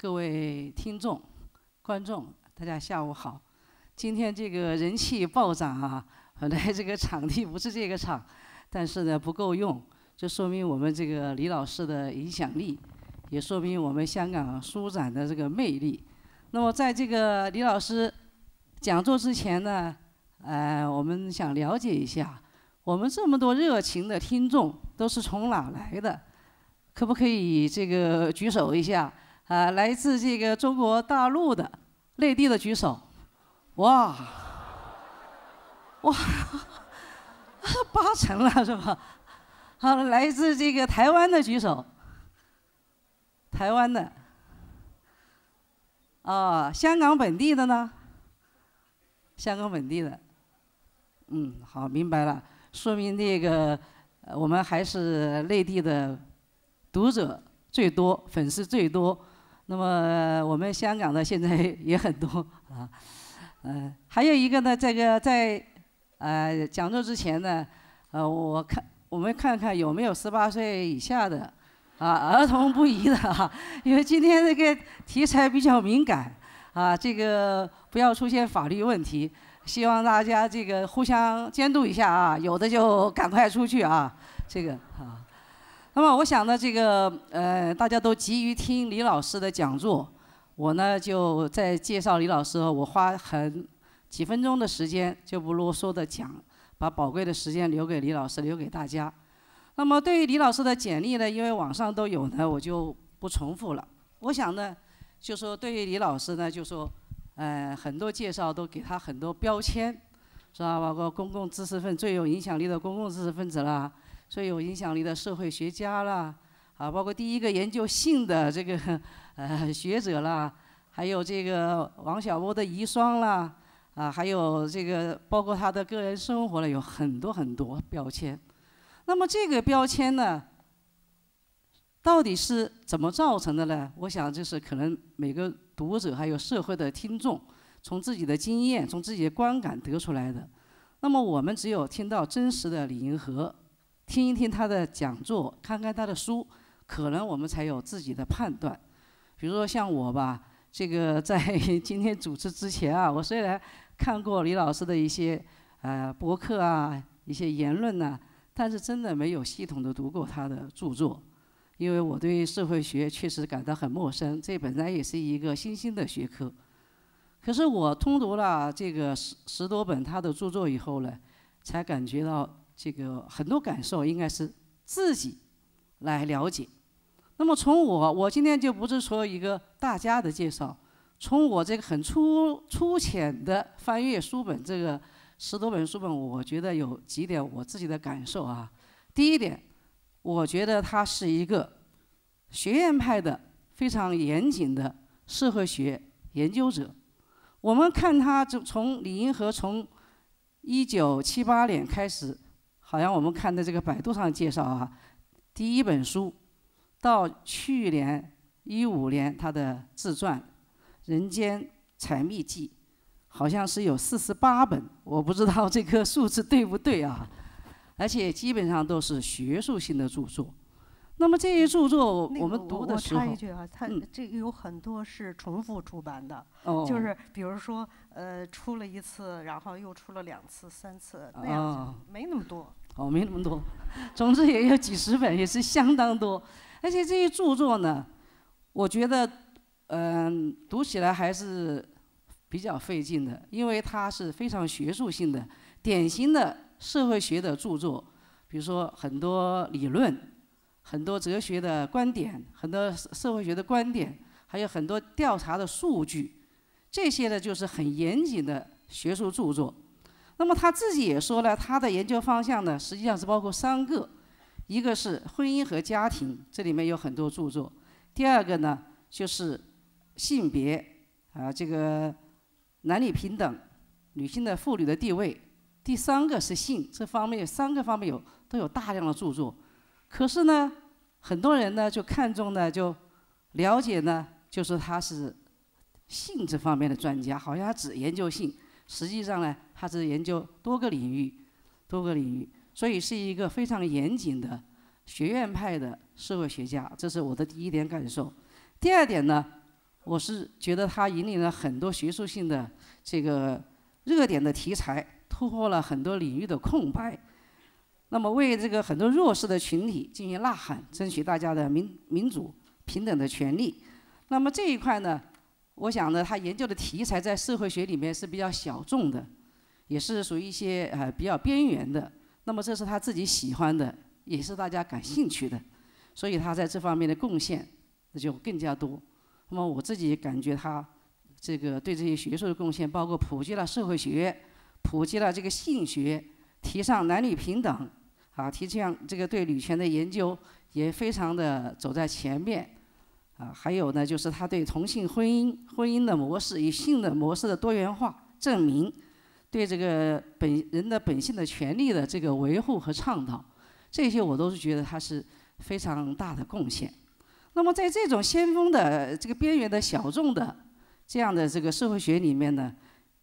各位听众、观众，大家下午好！今天这个人气暴涨啊，本来这个场地不是这个场，但是呢不够用，就说明我们这个李老师的影响力，也说明我们香港书展的这个魅力。那么，在这个李老师讲座之前呢，呃，我们想了解一下，我们这么多热情的听众都是从哪来的？可不可以这个举手一下？啊，来自这个中国大陆的、内地的举手，哇，哇，八成了是吧？好，来自这个台湾的举手，台湾的，啊，香港本地的呢？香港本地的，嗯，好，明白了，说明这个我们还是内地的读者最多，粉丝最多。那么我们香港的现在 也很多啊，呃，还有一个呢，这个在呃讲座之前呢，呃，我看我们看看有没有十八岁以下的啊，儿童不宜的哈，因为今天这个题材比较敏感啊，这个不要出现法律问题，希望大家这个互相监督一下啊，有的就赶快出去啊，这个啊。那么我想呢，这个呃，大家都急于听李老师的讲座，我呢就在介绍李老师，我花很几分钟的时间，就不啰嗦的讲，把宝贵的时间留给李老师，留给大家。那么对于李老师的简历呢，因为网上都有呢，我就不重复了。我想呢，就说对于李老师呢，就说呃，很多介绍都给他很多标签，是吧？包括公共知识分子最有影响力的公共知识分子啦。所以，有影响力的社会学家啦，啊，包括第一个研究性的这个 呃学者啦，还有这个王小波的遗孀啦，啊，还有这个包括他的个人生活了，有很多很多标签。那么，这个标签呢，到底是怎么造成的呢？我想，就是可能每个读者还有社会的听众，从自己的经验、从自己的观感得出来的。那么，我们只有听到真实的李银河。听一听他的讲座，看看他的书，可能我们才有自己的判断。比如说像我吧，这个在 今天主持之前啊，我虽然看过李老师的一些呃博客啊、一些言论呐，但是真的没有系统的读过他的著作，因为我对社会学确实感到很陌生。这本来也是一个新兴的学科，可是我通读了这个十十多本他的著作以后呢，才感觉到。这个很多感受应该是自己来了解。那么从我，我今天就不是说一个大家的介绍。从我这个很粗粗浅的翻阅书本，这个十多本书本，我觉得有几点我自己的感受啊。第一点，我觉得他是一个学院派的非常严谨的社会学研究者。我们看他从从李银河从一九七八年开始。好像我们看的这个百度上介绍啊，第一本书到去年一五年他的自传《人间采蜜记》，好像是有四十八本，我不知道这颗数字对不对啊，而且基本上都是学术性的著作。那么这些著作，我们读的时候，它这个有很多是重复出版的，就是比如说，呃，出了一次，然后又出了两次、三次，那样，没那么多。哦，没那么多。总之也有几十本，也是相当多。而且这些著作呢，我觉得，嗯，读起来还是比较费劲的，因为它是非常学术性的，典型的社会学的著作，比如说很多理论。很多哲学的观点，很多社会学的观点，还有很多调查的数据，这些呢就是很严谨的学术著作。那么他自己也说了，他的研究方向呢实际上是包括三个：一个是婚姻和家庭，这里面有很多著作；第二个呢就是性别啊，这个男女平等、女性的妇女的地位；第三个是性这方面，三个方面有都有大量的著作。可是呢，很多人呢就看重呢，就了解呢，就说他是性这方面的专家，好像他只研究性。实际上呢，他是研究多个领域，多个领域，所以是一个非常严谨的学院派的社会学家。这是我的第一点感受。第二点呢，我是觉得他引领了很多学术性的这个热点的题材，突破了很多领域的空白。那么为这个很多弱势的群体进行呐喊，争取大家的民民主平等的权利。那么这一块呢，我想呢，他研究的题材在社会学里面是比较小众的，也是属于一些呃比较边缘的。那么这是他自己喜欢的，也是大家感兴趣的，所以他在这方面的贡献那就更加多。那么我自己感觉他这个对这些学术的贡献，包括普及了社会学，普及了这个性学，提倡男女平等。啊，提这样这个对女权的研究也非常的走在前面，啊，还有呢就是他对同性婚姻、婚姻的模式与性的模式的多元化证明，对这个本人的本性的权利的这个维护和倡导，这些我都是觉得他是非常大的贡献。那么在这种先锋的这个边缘的小众的这样的这个社会学里面呢，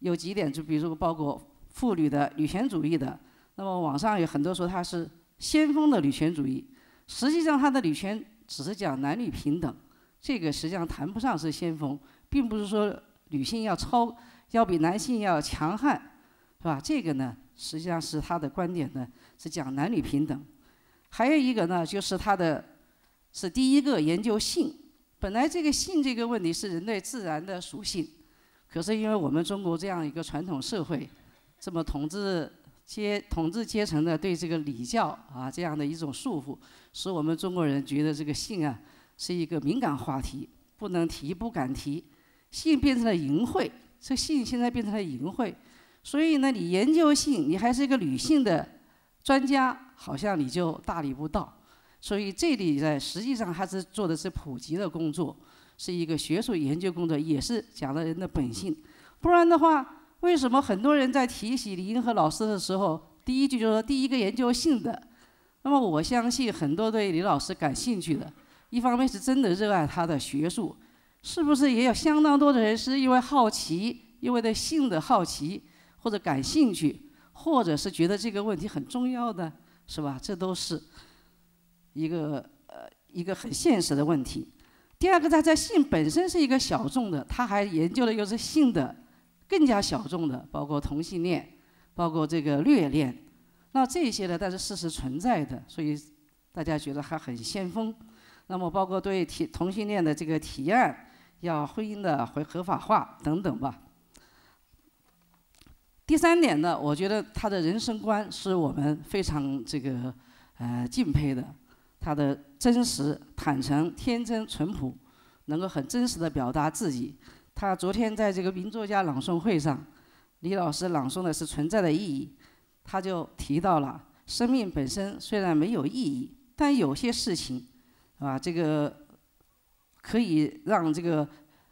有几点就比如包括妇女的女权主义的。那么网上有很多说他是先锋的女权主义，实际上他的女权只是讲男女平等，这个实际上谈不上是先锋，并不是说女性要超，要比男性要强悍，是吧？这个呢，实际上是他的观点呢是讲男女平等。还有一个呢，就是他的是第一个研究性，本来这个性这个问题是人类自然的属性，可是因为我们中国这样一个传统社会，这么统治。阶统治阶层的对这个礼教啊，这样的一种束缚，使我们中国人觉得这个性啊是一个敏感话题，不能提，不敢提，性变成了淫秽。这性现在变成了淫秽，所以呢，你研究性，你还是一个女性的专家，好像你就大逆不道。所以这里呢，实际上还是做的是普及的工作，是一个学术研究工作，也是讲了人的本性，不然的话。为什么很多人在提起李银河老师的时候，第一句就说第一个研究性的？那么我相信很多对李老师感兴趣的，一方面是真的热爱他的学术，是不是也有相当多的人是因为好奇，因为对性的好奇或者感兴趣，或者是觉得这个问题很重要的，是吧？这都是一个呃一个很现实的问题。第二个，他在性本身是一个小众的，他还研究的又是性的。更加小众的，包括同性恋，包括这个虐恋，那这些呢？但是事实存在的，所以大家觉得还很先锋。那么，包括对体同性恋的这个提案，要婚姻的合合法化等等吧。第三点呢，我觉得他的人生观是我们非常这个呃敬佩的，他的真实、坦诚、天真、淳朴，能够很真实的表达自己。他昨天在这个名作家朗诵会上，李老师朗诵的是《存在的意义》，他就提到了生命本身虽然没有意义，但有些事情啊，这个可以让这个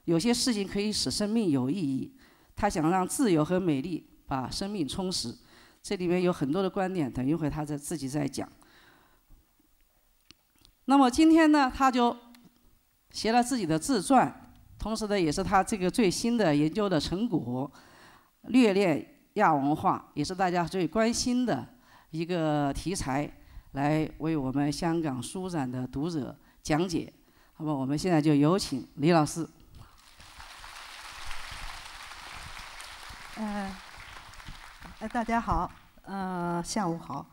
有些事情可以使生命有意义。他想让自由和美丽把生命充实，这里面有很多的观点，等一会儿他在自己在讲。那么今天呢，他就写了自己的自传。同时呢，也是他这个最新的研究的成果，虐恋亚文化也是大家最关心的一个题材，来为我们香港书展的读者讲解。那么我们现在就有请李老师。嗯，哎，大家好，呃，下午好。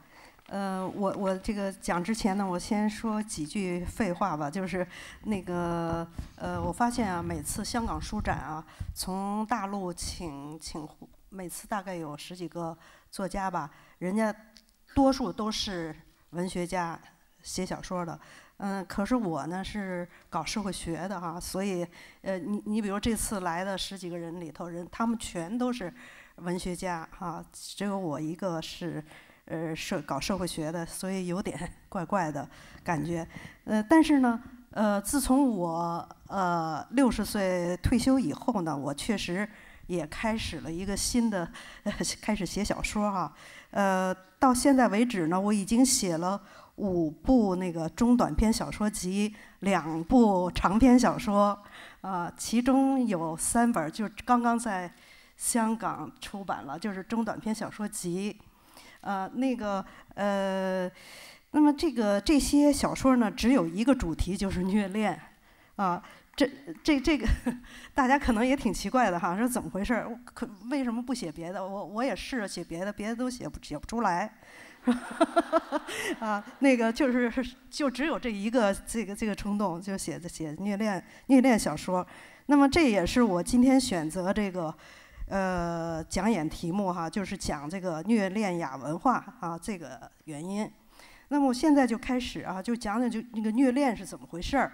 呃，我我这个讲之前呢，我先说几句废话吧，就是那个呃，我发现啊，每次香港书展啊，从大陆请请，每次大概有十几个作家吧，人家多数都是文学家写小说的，嗯，可是我呢是搞社会学的哈，所以呃，你你比如这次来的十几个人里头人，他们全都是文学家哈，只有我一个是。呃，社搞社会学的，所以有点 怪怪的感觉。呃，但是呢，呃，自从我呃六十岁退休以后呢，我确实也开始了一个新的，呃、开始写小说啊。呃，到现在为止呢，我已经写了五部那个中短篇小说集，两部长篇小说。啊，其中有三本就刚刚在香港出版了，就是中短篇小说集。啊，那个，呃，那么这个这些小说呢，只有一个主题，就是虐恋，啊，这这这个大家可能也挺奇怪的哈，是怎么回事？可为什么不写别的？我我也试着写别的，别的都写不写不出来，啊，那个就是就只有这一个这个这个冲动，就写着写虐恋虐恋小说。那么这也是我今天选择这个。呃，讲演题目哈，就是讲这个虐恋亚文化啊，这个原因。那么我现在就开始啊，就讲讲就那个虐恋是怎么回事儿。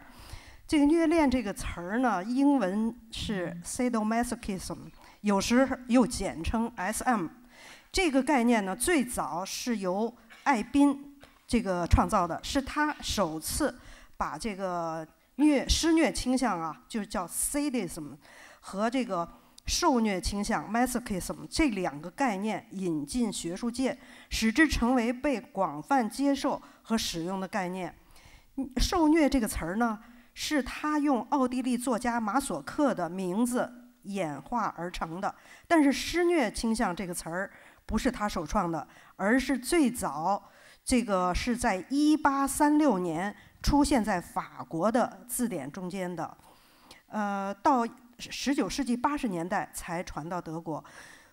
这个虐恋这个词儿呢，英文是 sadomasochism，有时又简称 SM。这个概念呢，最早是由艾宾这个创造的，是他首次把这个虐施虐倾向啊，就是叫 sadism 和这个。受虐倾向 （masochism） 这两个概念引进学术界，使之成为被广泛接受和使用的概念。受虐这个词儿呢，是他用奥地利作家马索克的名字演化而成的。但是施虐倾向这个词儿不是他首创的，而是最早这个是在一八三六年出现在法国的字典中间的。呃，到。十九世纪八十年代才传到德国。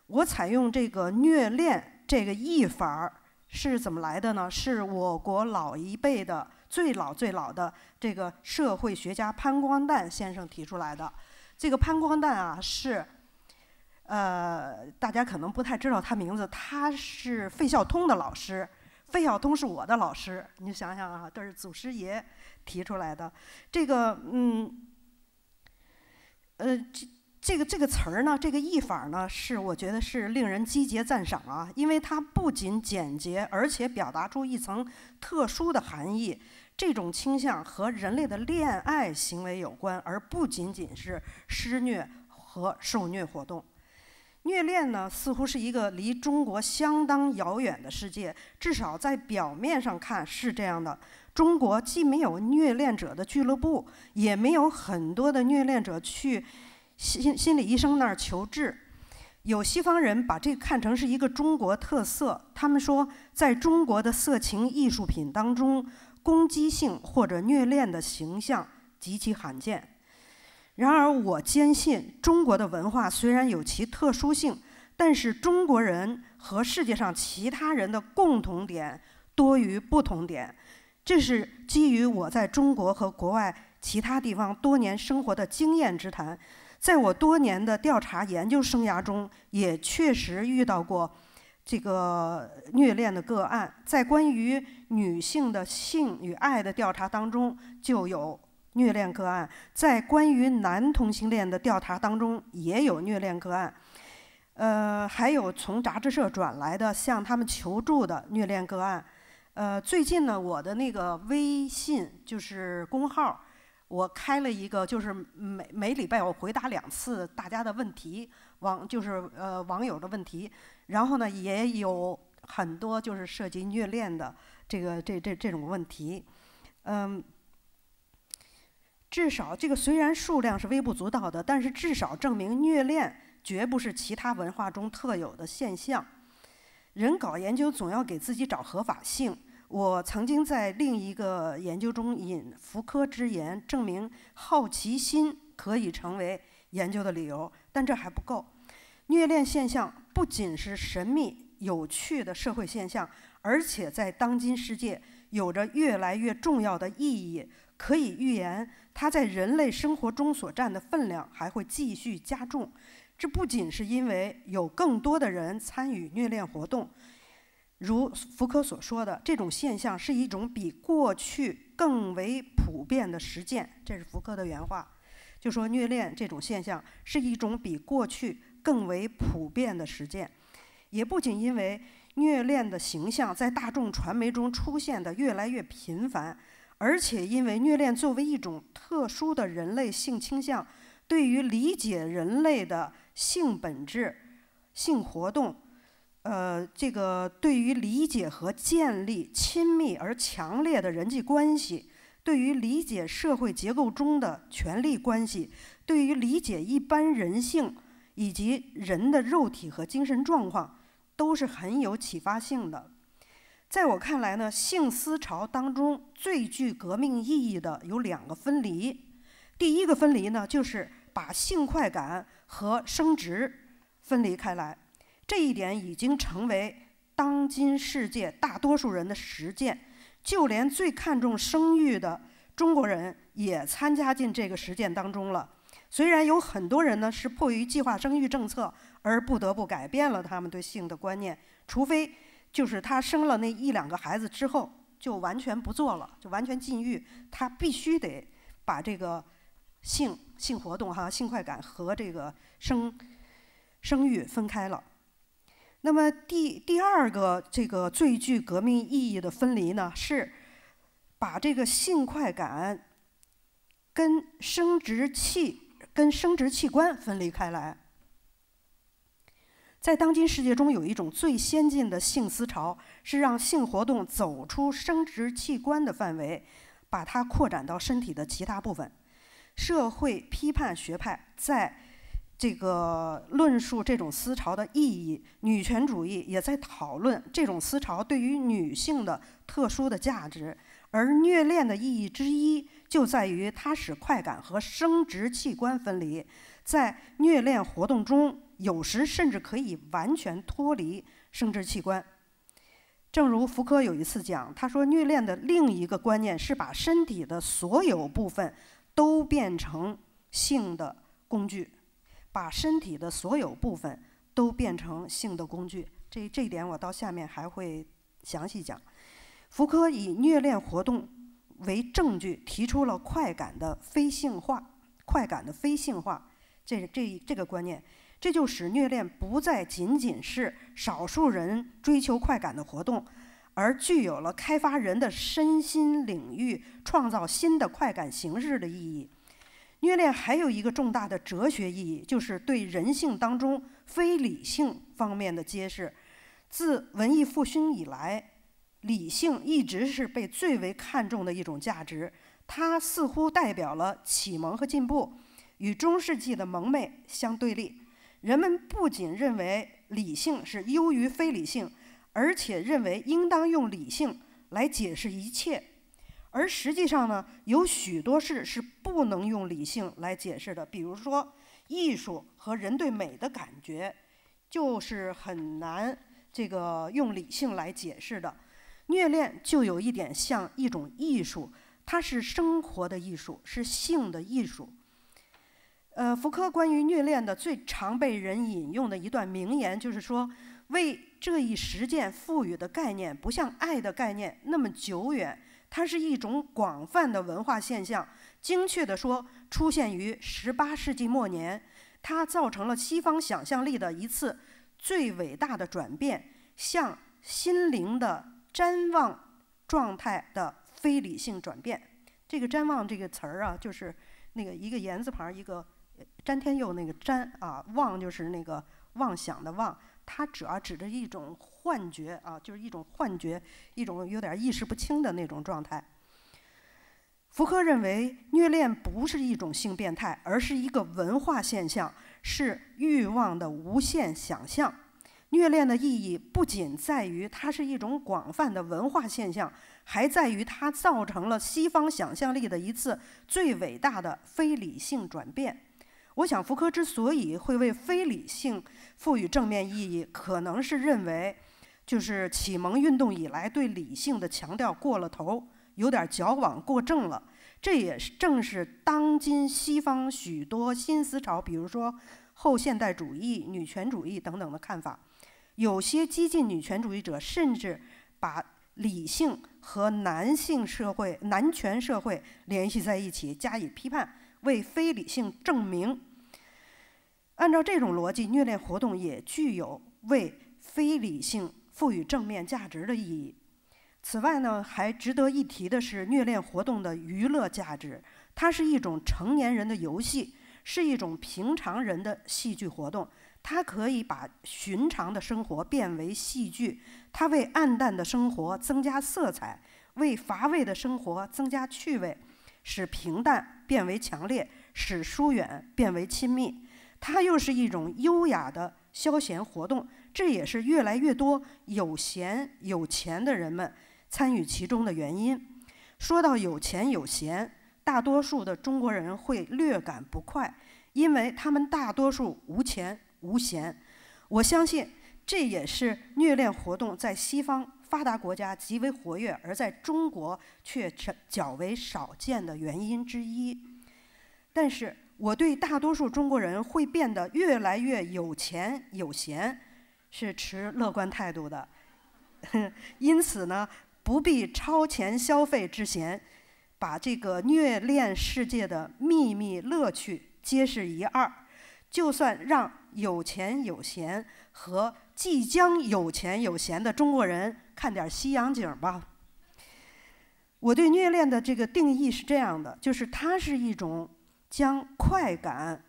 我采用这个虐恋这个译法儿是怎么来的呢？是我国老一辈的最老最老的这个社会学家潘光旦先生提出来的。这个潘光旦啊，是，呃，大家可能不太知道他名字，他是费孝通的老师，费孝通是我的老师，你想想啊，这是祖师爷提出来的。这个嗯。呃，这这个这个词儿呢，这个译法呢，是我觉得是令人积极赞赏啊，因为它不仅简洁，而且表达出一层特殊的含义。这种倾向和人类的恋爱行为有关，而不仅仅是施虐和受虐活动。虐恋呢，似乎是一个离中国相当遥远的世界，至少在表面上看是这样的。中国既没有虐恋者的俱乐部，也没有很多的虐恋者去心心理医生那儿求治。有西方人把这个看成是一个中国特色，他们说，在中国的色情艺术品当中，攻击性或者虐恋的形象极其罕见。然而，我坚信中国的文化虽然有其特殊性，但是中国人和世界上其他人的共同点多于不同点。这是基于我在中国和国外其他地方多年生活的经验之谈。在我多年的调查研究生涯中，也确实遇到过这个虐恋的个案。在关于女性的性与爱的调查当中，就有虐恋个案；在关于男同性恋的调查当中，也有虐恋个案。呃，还有从杂志社转来的向他们求助的虐恋个案。呃，最近呢，我的那个微信就是公号，我开了一个，就是每每礼拜我回答两次大家的问题，网就是呃网友的问题，然后呢也有很多就是涉及虐恋的这个这这这种问题，嗯，至少这个虽然数量是微不足道的，但是至少证明虐恋绝不是其他文化中特有的现象。人搞研究总要给自己找合法性。我曾经在另一个研究中引福柯之言，证明好奇心可以成为研究的理由，但这还不够。虐恋现象不仅是神秘有趣的社会现象，而且在当今世界有着越来越重要的意义。可以预言，它在人类生活中所占的分量还会继续加重。这不仅是因为有更多的人参与虐恋活动，如福柯所说的，这种现象是一种比过去更为普遍的实践，这是福柯的原话，就说虐恋这种现象是一种比过去更为普遍的实践。也不仅因为虐恋的形象在大众传媒中出现的越来越频繁，而且因为虐恋作为一种特殊的人类性倾向，对于理解人类的。性本质、性活动，呃，这个对于理解和建立亲密而强烈的人际关系，对于理解社会结构中的权力关系，对于理解一般人性以及人的肉体和精神状况，都是很有启发性的。在我看来呢，性思潮当中最具革命意义的有两个分离。第一个分离呢，就是。把性快感和生殖分离开来，这一点已经成为当今世界大多数人的实践。就连最看重生育的中国人也参加进这个实践当中了。虽然有很多人呢是迫于计划生育政策而不得不改变了他们对性的观念，除非就是他生了那一两个孩子之后就完全不做了，就完全禁欲，他必须得把这个性。性活动哈，性快感和这个生生育分开了。那么第第二个这个最具革命意义的分离呢，是把这个性快感跟生殖器、跟生殖器官分离开来。在当今世界中，有一种最先进的性思潮，是让性活动走出生殖器官的范围，把它扩展到身体的其他部分。社会批判学派在这个论述这种思潮的意义，女权主义也在讨论这种思潮对于女性的特殊的价值。而虐恋的意义之一就在于它使快感和生殖器官分离，在虐恋活动中，有时甚至可以完全脱离生殖器官。正如福柯有一次讲，他说虐恋的另一个观念是把身体的所有部分。都变成性的工具，把身体的所有部分都变成性的工具。这这一点我到下面还会详细讲。福柯以虐恋活动为证据，提出了快感的非性化，快感的非性化这这这个观念，这就使虐恋不再仅仅是少数人追求快感的活动。而具有了开发人的身心领域、创造新的快感形式的意义。虐恋还有一个重大的哲学意义，就是对人性当中非理性方面的揭示。自文艺复兴以来，理性一直是被最为看重的一种价值，它似乎代表了启蒙和进步，与中世纪的蒙昧相对立。人们不仅认为理性是优于非理性。而且认为应当用理性来解释一切，而实际上呢，有许多事是不能用理性来解释的。比如说，艺术和人对美的感觉，就是很难这个用理性来解释的。虐恋就有一点像一种艺术，它是生活的艺术，是性的艺术。呃，福柯关于虐恋的最常被人引用的一段名言就是说：“为。”这一实践赋予的概念不像爱的概念那么久远，它是一种广泛的文化现象。精确地说，出现于十八世纪末年，它造成了西方想象力的一次最伟大的转变，向心灵的瞻望状态的非理性转变。这个“瞻望”这个词儿啊，就是那个一个言字旁一个詹天佑那个“詹”啊，望就是那个妄想的妄”。它主要指的一种幻觉啊，就是一种幻觉，一种有点意识不清的那种状态。福柯认为，虐恋不是一种性变态，而是一个文化现象，是欲望的无限想象。虐恋的意义不仅在于它是一种广泛的文化现象，还在于它造成了西方想象力的一次最伟大的非理性转变。我想，福柯之所以会为非理性赋予正面意义，可能是认为，就是启蒙运动以来对理性的强调过了头，有点矫枉过正了。这也是正是当今西方许多新思潮，比如说后现代主义、女权主义等等的看法。有些激进女权主义者甚至把理性和男性社会、男权社会联系在一起，加以批判。为非理性证明。按照这种逻辑，虐恋活动也具有为非理性赋予正面价值的意义。此外呢，还值得一提的是，虐恋活动的娱乐价值。它是一种成年人的游戏，是一种平常人的戏剧活动。它可以把寻常的生活变为戏剧，它为暗淡的生活增加色彩，为乏味的生活增加趣味。使平淡变为强烈，使疏远变为亲密，它又是一种优雅的消闲活动。这也是越来越多有闲有钱的人们参与其中的原因。说到有钱有闲，大多数的中国人会略感不快，因为他们大多数无钱无闲。我相信，这也是虐恋活动在西方。发达国家极为活跃，而在中国却较较为少见的原因之一。但是，我对大多数中国人会变得越来越有钱有闲是持乐观态度的。因此呢，不必超前消费之嫌，把这个虐恋世界的秘密乐趣揭示一二。就算让有钱有闲和即将有钱有闲的中国人。看点西洋景儿吧。我对虐恋的这个定义是这样的，就是它是一种将快感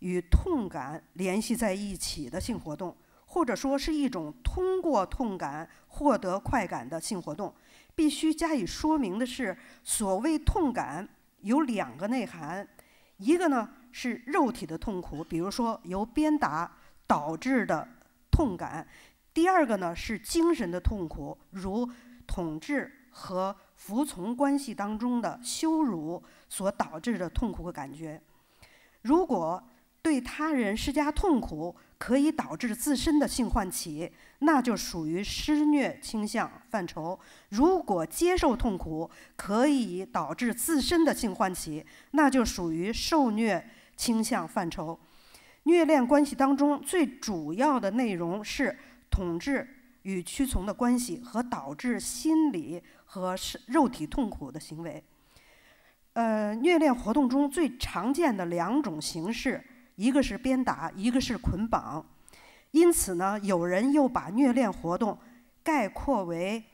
与痛感联系在一起的性活动，或者说是一种通过痛感获得快感的性活动。必须加以说明的是，所谓痛感有两个内涵，一个呢是肉体的痛苦，比如说由鞭打导致的痛感。第二个呢是精神的痛苦，如统治和服从关系当中的羞辱所导致的痛苦和感觉。如果对他人施加痛苦可以导致自身的性唤起，那就属于施虐倾向范畴；如果接受痛苦可以导致自身的性唤起，那就属于受虐倾向范畴。虐恋关系当中最主要的内容是。统治与屈从的关系和导致心理和肉体痛苦的行为。呃，虐恋活动中最常见的两种形式，一个是鞭打，一个是捆绑。因此呢，有人又把虐恋活动概括为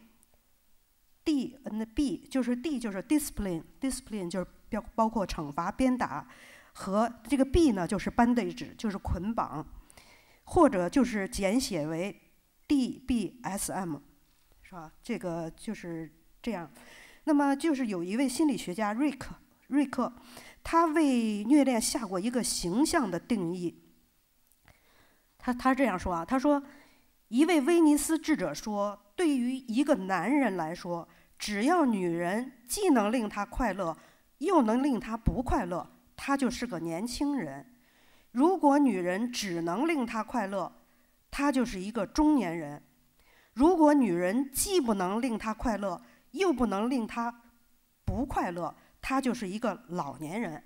D 呃 B，就是 D 就是 discipline，discipline 就是包包括惩罚鞭打和这个 B 呢就是 b a n d a g e 就是捆绑，或者就是简写为。DBSM，是吧？这个就是这样。那么就是有一位心理学家瑞克，瑞克，他为虐恋下过一个形象的定义。他他这样说啊，他说，一位威尼斯智者说，对于一个男人来说，只要女人既能令他快乐，又能令他不快乐，他就是个年轻人；如果女人只能令他快乐，他就是一个中年人，如果女人既不能令他快乐，又不能令他不快乐，他就是一个老年人。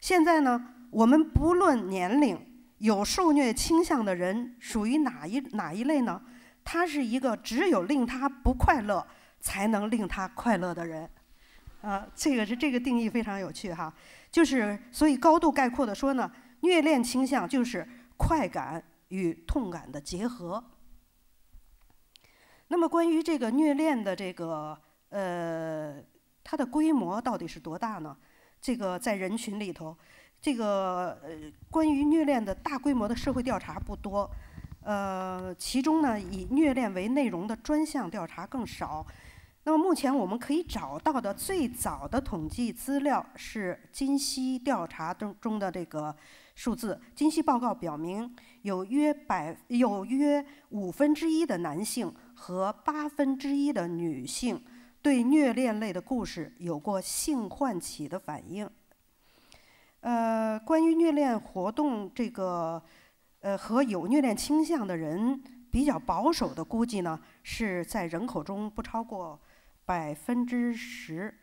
现在呢，我们不论年龄，有受虐倾向的人属于哪一哪一类呢？他是一个只有令他不快乐才能令他快乐的人。啊，这个是这个定义非常有趣哈，就是所以高度概括的说呢，虐恋倾向就是快感。与痛感的结合。那么，关于这个虐恋的这个呃，它的规模到底是多大呢？这个在人群里头，这个关于虐恋的大规模的社会调查不多，呃，其中呢，以虐恋为内容的专项调查更少。那么，目前我们可以找到的最早的统计资料是金希调查中中的这个数字。金希报告表明。有约百有约五分之一的男性和八分之一的女性对虐恋类的故事有过性唤起的反应。呃，关于虐恋活动这个，呃，和有虐恋倾向的人比较保守的估计呢，是在人口中不超过百分之十。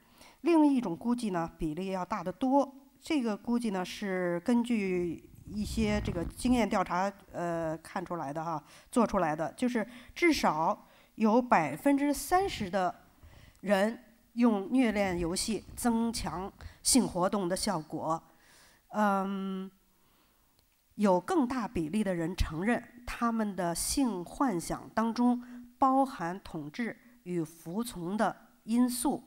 另一种估计呢，比例要大得多。这个估计呢，是根据。一些这个经验调查，呃，看出来的哈，做出来的就是至少有百分之三十的人用虐恋游戏增强性活动的效果。嗯，有更大比例的人承认他们的性幻想当中包含统治与服从的因素。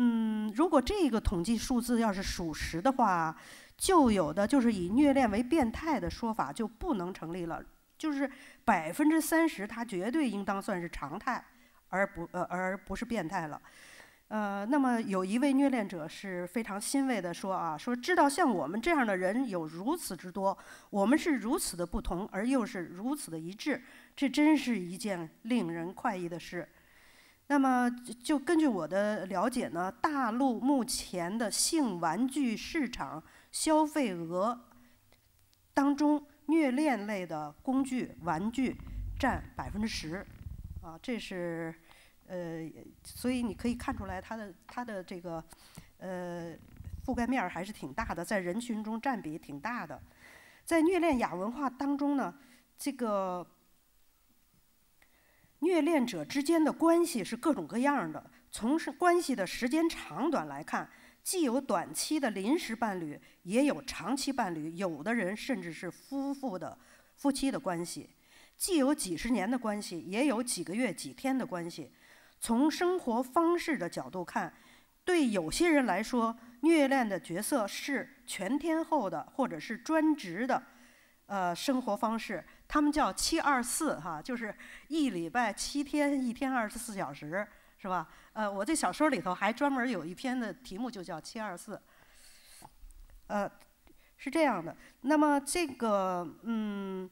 嗯，如果这个统计数字要是属实的话。就有的就是以虐恋为变态的说法就不能成立了，就是百分之三十，它绝对应当算是常态，而不呃而不是变态了。呃，那么有一位虐恋者是非常欣慰的说啊，说知道像我们这样的人有如此之多，我们是如此的不同，而又是如此的一致，这真是一件令人快意的事。那么就根据我的了解呢，大陆目前的性玩具市场。消费额当中，虐恋类的工具玩具占百分之十，啊，这是呃，所以你可以看出来，它的它的这个呃覆盖面儿还是挺大的，在人群中占比挺大的。在虐恋亚文化当中呢，这个虐恋者之间的关系是各种各样的。从关系的时间长短来看。既有短期的临时伴侣，也有长期伴侣，有的人甚至是夫妇的夫妻的关系，既有几十年的关系，也有几个月、几天的关系。从生活方式的角度看，对有些人来说，虐恋的角色是全天候的，或者是专职的，呃，生活方式，他们叫七二四哈，就是一礼拜七天，一天二十四小时。是吧？呃，我这小说里头还专门有一篇的题目就叫《七二四》。呃，是这样的。那么这个嗯，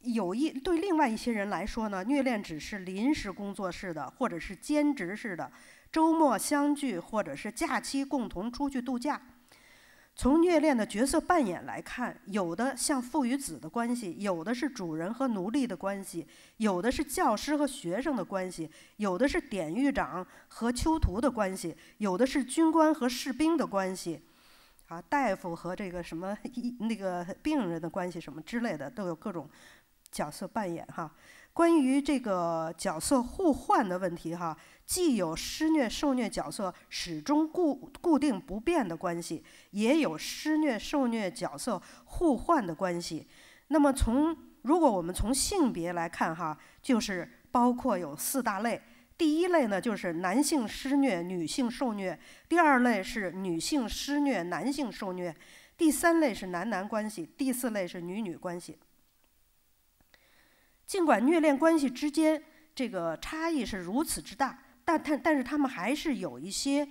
有一对另外一些人来说呢，虐恋只是临时工作式的，或者是兼职式的，周末相聚或者是假期共同出去度假。从虐恋的角色扮演来看，有的像父与子的关系，有的是主人和奴隶的关系，有的是教师和学生的关系，有的是典狱长和囚徒的关系，有的是军官和士兵的关系，啊，大夫和这个什么那个病人的关系什么之类的，都有各种角色扮演哈。关于这个角色互换的问题，哈，既有施虐受虐角色始终固固定不变的关系，也有施虐受虐角色互换的关系。那么，从如果我们从性别来看，哈，就是包括有四大类。第一类呢，就是男性施虐、女性受虐；第二类是女性施虐、男性受虐；第三类是男男关系；第四类是女女关系。尽管虐恋关系之间这个差异是如此之大，但但但是他们还是有一些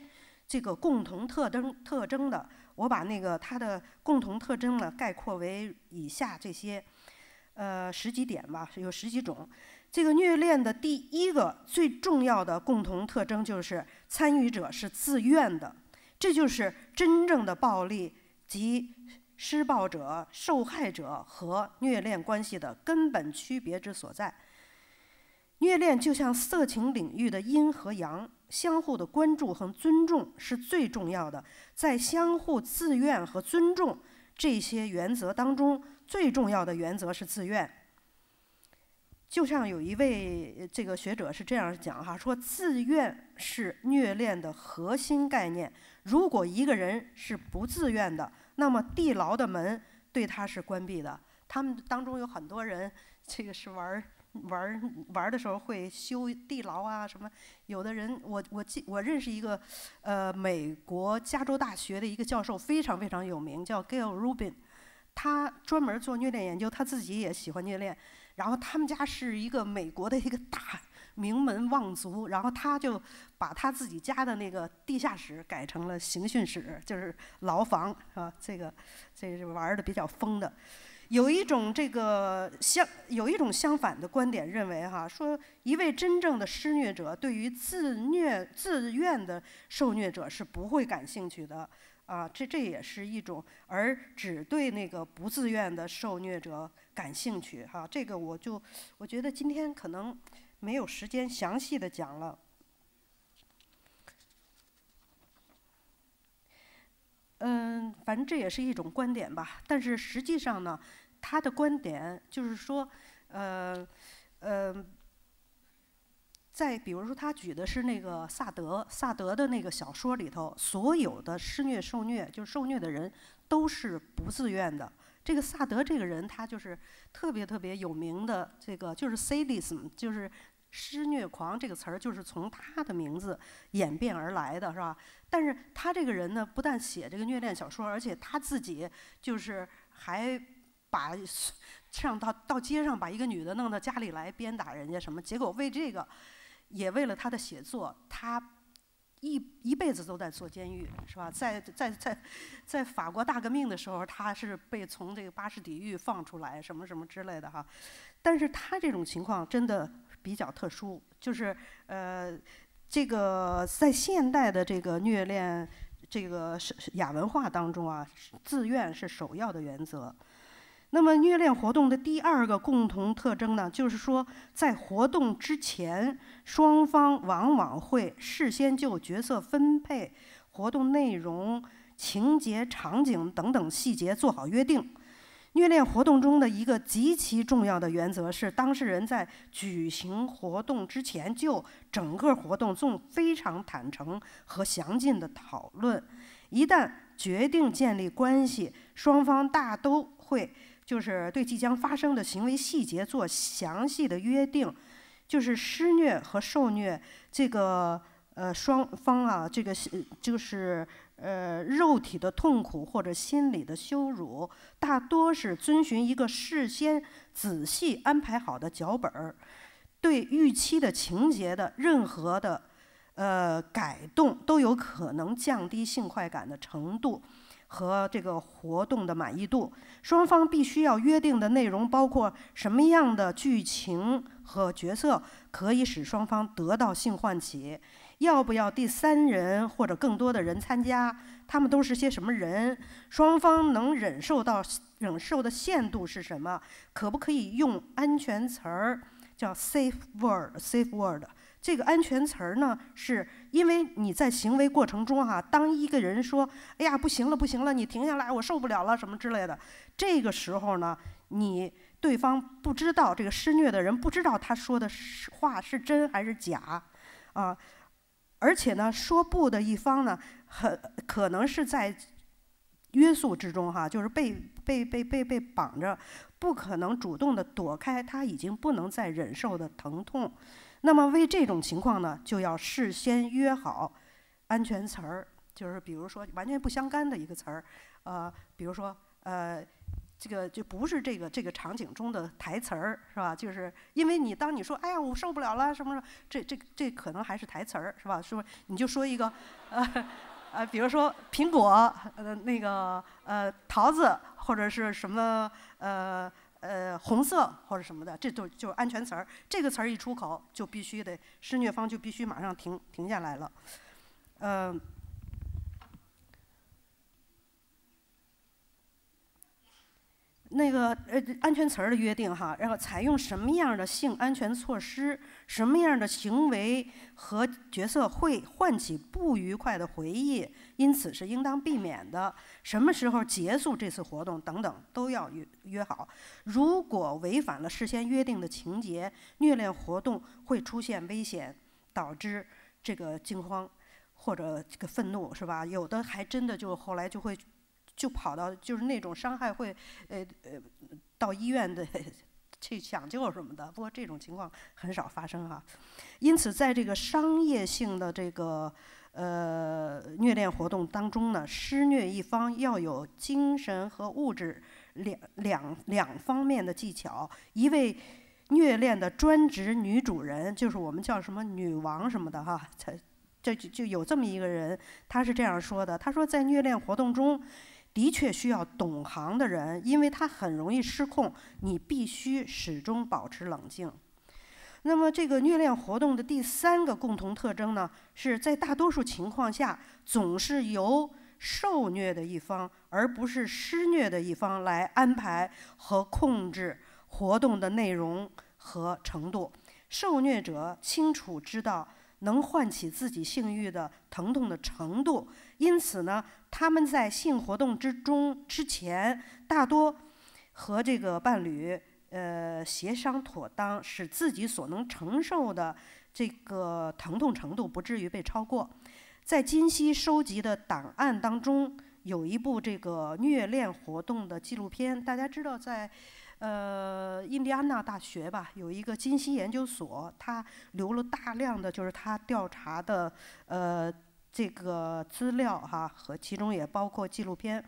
这个共同特征特征的。我把那个它的共同特征呢概括为以下这些，呃，十几点吧，有十几种。这个虐恋的第一个最重要的共同特征就是参与者是自愿的，这就是真正的暴力及。施暴者、受害者和虐恋关系的根本区别之所在。虐恋就像色情领域的阴和阳，相互的关注和尊重是最重要的。在相互自愿和尊重这些原则当中，最重要的原则是自愿。就像有一位这个学者是这样讲哈，说自愿是虐恋的核心概念。如果一个人是不自愿的。那么地牢的门对他是关闭的。他们当中有很多人，这个是玩儿玩儿玩儿的时候会修地牢啊什么。有的人，我我记我认识一个，呃，美国加州大学的一个教授，非常非常有名，叫 Gail Rubin，他专门做虐恋研究，他自己也喜欢虐恋。然后他们家是一个美国的一个大。名门望族，然后他就把他自己家的那个地下室改成了刑讯室，就是牢房，啊。这个，这是玩的比较疯的。有一种这个相，有一种相反的观点，认为哈，说一位真正的施虐者对于自虐、自愿的受虐者是不会感兴趣的啊。这这也是一种，而只对那个不自愿的受虐者感兴趣哈。这个我就我觉得今天可能。没有时间详细的讲了。嗯，反正这也是一种观点吧。但是实际上呢，他的观点就是说，呃，呃，在比如说他举的是那个萨德，萨德的那个小说里头，所有的施虐受虐，就是受虐的人都是不自愿的。这个萨德这个人，他就是特别特别有名的，这个就是塞利斯，就是。施虐狂这个词儿就是从他的名字演变而来的是吧？但是他这个人呢，不但写这个虐恋小说，而且他自己就是还把上到到街上把一个女的弄到家里来鞭打人家什么，结果为这个也为了他的写作，他一一辈子都在坐监狱是吧？在在在在法国大革命的时候，他是被从这个巴士底狱放出来什么什么之类的哈。但是他这种情况真的。比较特殊，就是呃，这个在现代的这个虐恋这个是亚文化当中啊，自愿是首要的原则。那么，虐恋活动的第二个共同特征呢，就是说，在活动之前，双方往往会事先就角色分配、活动内容、情节、场景等等细节做好约定。虐恋活动中的一个极其重要的原则是，当事人在举行活动之前就整个活动做非常坦诚和详尽的讨论。一旦决定建立关系，双方大都会就是对即将发生的行为细节做详细的约定，就是施虐和受虐这个呃双方啊，这个就是。呃，肉体的痛苦或者心理的羞辱，大多是遵循一个事先仔细安排好的脚本儿。对预期的情节的任何的呃改动，都有可能降低性快感的程度和这个活动的满意度。双方必须要约定的内容，包括什么样的剧情和角色可以使双方得到性唤起。要不要第三人或者更多的人参加？他们都是些什么人？双方能忍受到忍受的限度是什么？可不可以用安全词儿？叫 safe word，safe word。这个安全词儿呢，是因为你在行为过程中哈，当一个人说“哎呀，不行了，不行了，你停下来，我受不了了”什么之类的，这个时候呢，你对方不知道这个施虐的人不知道他说的是话是真还是假，啊。而且呢，说不的一方呢，很可能是在约束之中哈，就是被被被被被绑着，不可能主动的躲开他已经不能再忍受的疼痛。那么为这种情况呢，就要事先约好安全词儿，就是比如说完全不相干的一个词儿，呃，比如说呃。这个就不是这个这个场景中的台词儿，是吧？就是因为你当你说“哎呀，我受不了了”什么什么，这这这可能还是台词儿，是吧？是不？你就说一个，呃，比如说苹果，呃，那个呃，桃子或者是什么呃呃，红色或者什么的，这都就是安全词儿。这个词儿一出口，就必须得施虐方就必须马上停停下来了。嗯。那个呃，安全词儿的约定哈，然后采用什么样的性安全措施，什么样的行为和角色会唤起不愉快的回忆，因此是应当避免的。什么时候结束这次活动等等，都要约约好。如果违反了事先约定的情节，虐恋活动会出现危险，导致这个惊慌或者这个愤怒，是吧？有的还真的就后来就会。就跑到就是那种伤害会，呃呃，到医院的去抢救什么的。不过这种情况很少发生哈。因此，在这个商业性的这个呃虐恋活动当中呢，施虐一方要有精神和物质两两两方面的技巧。一位虐恋的专职女主人，就是我们叫什么女王什么的哈，才这就就有这么一个人，她是这样说的：她说在虐恋活动中。的确需要懂行的人，因为它很容易失控。你必须始终保持冷静。那么，这个虐恋活动的第三个共同特征呢，是在大多数情况下，总是由受虐的一方，而不是施虐的一方来安排和控制活动的内容和程度。受虐者清楚知道能唤起自己性欲的疼痛的程度。因此呢，他们在性活动之中之前，大多和这个伴侣呃协商妥当，使自己所能承受的这个疼痛程度不至于被超过。在金希收集的档案当中，有一部这个虐恋活动的纪录片。大家知道，在呃印第安纳大学吧，有一个金溪研究所，他留了大量的就是他调查的呃。这个资料哈，和其中也包括纪录片。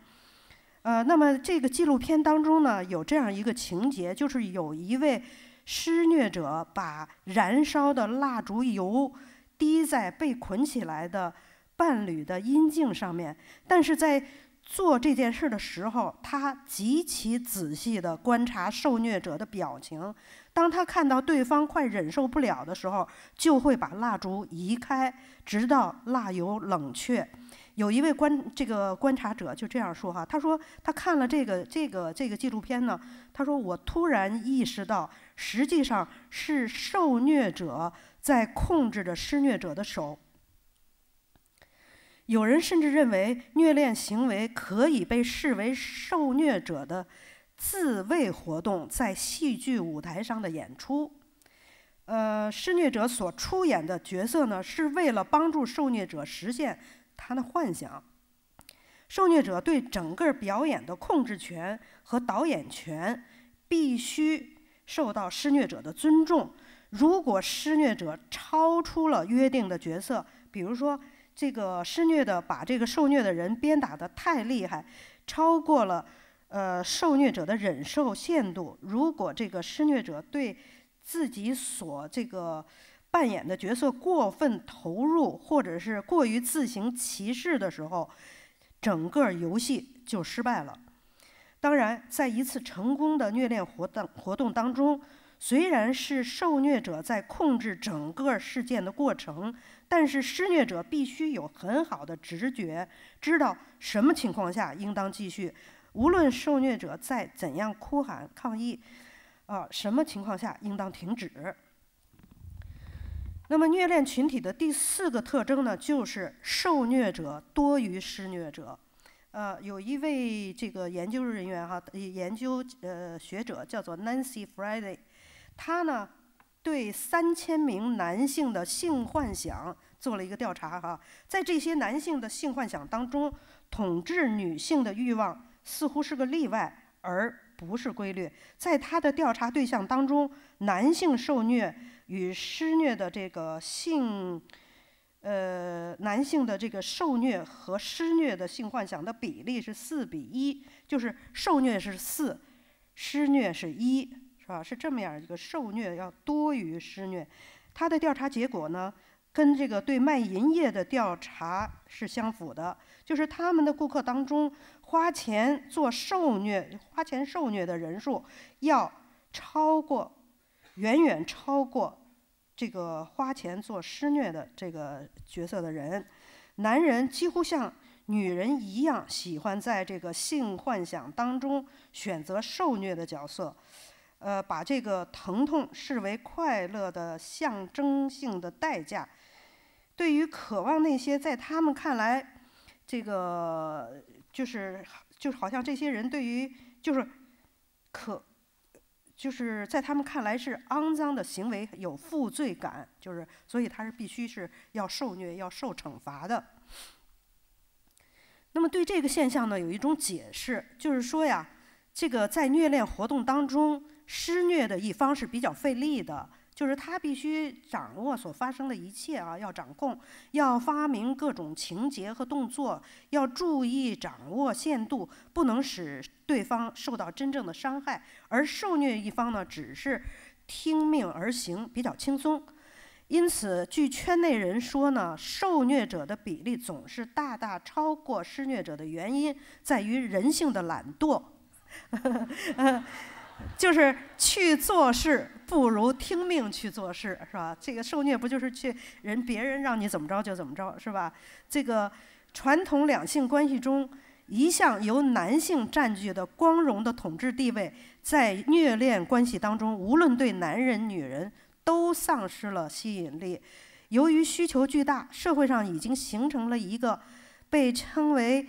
呃，那么这个纪录片当中呢，有这样一个情节，就是有一位施虐者把燃烧的蜡烛油滴在被捆起来的伴侣的阴茎上面，但是在做这件事的时候，他极其仔细的观察受虐者的表情。当他看到对方快忍受不了的时候，就会把蜡烛移开，直到蜡油冷却。有一位观这个观察者就这样说哈，他说他看了这个这个这个纪录片呢，他说我突然意识到，实际上是受虐者在控制着施虐者的手。有人甚至认为，虐恋行为可以被视为受虐者的。自卫活动在戏剧舞台上的演出，呃，施虐者所出演的角色呢，是为了帮助受虐者实现他的幻想。受虐者对整个表演的控制权和导演权必须受到施虐者的尊重。如果施虐者超出了约定的角色，比如说这个施虐的把这个受虐的人鞭打的太厉害，超过了。呃，受虐者的忍受限度，如果这个施虐者对自己所这个扮演的角色过分投入，或者是过于自行其事的时候，整个游戏就失败了。当然，在一次成功的虐恋活动活动当中，虽然是受虐者在控制整个事件的过程，但是施虐者必须有很好的直觉，知道什么情况下应当继续。无论受虐者在怎样哭喊抗议，啊，什么情况下应当停止？那么虐恋群体的第四个特征呢，就是受虐者多于施虐者。呃，有一位这个研究人员哈，研究呃学者叫做 Nancy Friday，他呢对三千名男性的性幻想做了一个调查哈，在这些男性的性幻想当中，统治女性的欲望。似乎是个例外，而不是规律。在他的调查对象当中，男性受虐与施虐的这个性，呃，男性的这个受虐和施虐的性幻想的比例是四比一，就是受虐是四，施虐是一，是吧？是这么样一个受虐要多于施虐。他的调查结果呢，跟这个对卖淫业的调查是相符的，就是他们的顾客当中。花钱做受虐、花钱受虐的人数要超过，远远超过这个花钱做施虐的这个角色的人。男人几乎像女人一样喜欢在这个性幻想当中选择受虐的角色，呃，把这个疼痛视为快乐的象征性的代价。对于渴望那些在他们看来这个。就是，就是好像这些人对于就是，可就是在他们看来是肮脏的行为有负罪感，就是所以他是必须是要受虐要受惩罚的。那么对这个现象呢有一种解释，就是说呀，这个在虐恋活动当中施虐的一方是比较费力的。就是他必须掌握所发生的一切啊，要掌控，要发明各种情节和动作，要注意掌握限度，不能使对方受到真正的伤害。而受虐一方呢，只是听命而行，比较轻松。因此，据圈内人说呢，受虐者的比例总是大大超过施虐者的原因，在于人性的懒惰。就是去做事不如听命去做事，是吧？这个受虐不就是去人别人让你怎么着就怎么着，是吧？这个传统两性关系中一向由男性占据的光荣的统治地位，在虐恋关系当中，无论对男人女人都丧失了吸引力。由于需求巨大，社会上已经形成了一个被称为。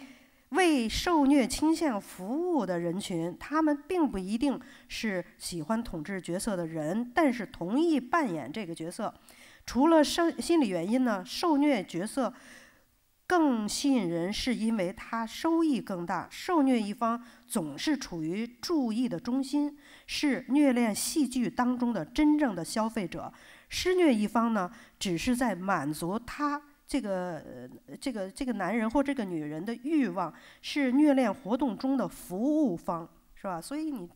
为受虐倾向服务的人群，他们并不一定是喜欢统治角色的人，但是同意扮演这个角色。除了生心理原因呢，受虐角色更吸引人，是因为他收益更大。受虐一方总是处于注意的中心，是虐恋戏剧当中的真正的消费者。施虐一方呢，只是在满足他。这个这个这个男人或这个女人的欲望是虐恋活动中的服务方，是吧？所以你，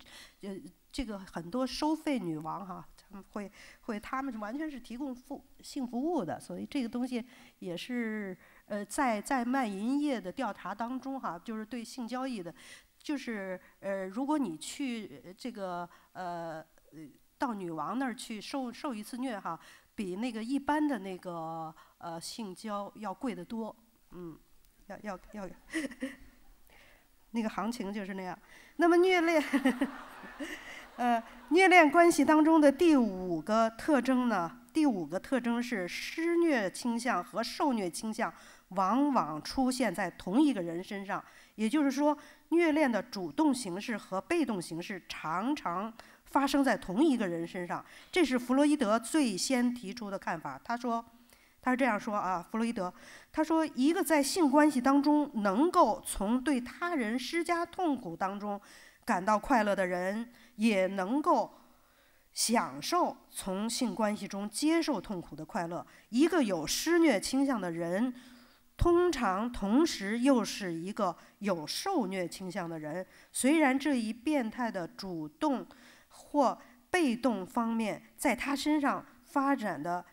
呃，这个很多收费女王哈，他们会会他们完全是提供服性服务的，所以这个东西也是呃，在在卖淫业的调查当中哈，就是对性交易的，就是呃，如果你去这个呃呃到女王那儿去受受一次虐哈。比那个一般的那个呃性交要贵得多，嗯，要要要，那个行情就是那样。那么虐恋，呃，虐恋关系当中的第五个特征呢？第五个特征是施虐倾向和受虐倾向往往出现在同一个人身上，也就是说，虐恋的主动形式和被动形式常常。发生在同一个人身上，这是弗洛伊德最先提出的看法。他说，他是这样说啊，弗洛伊德，他说一个在性关系当中能够从对他人施加痛苦当中感到快乐的人，也能够享受从性关系中接受痛苦的快乐。一个有施虐倾向的人，通常同时又是一个有受虐倾向的人。虽然这一变态的主动。或被动方面，在他身上发展的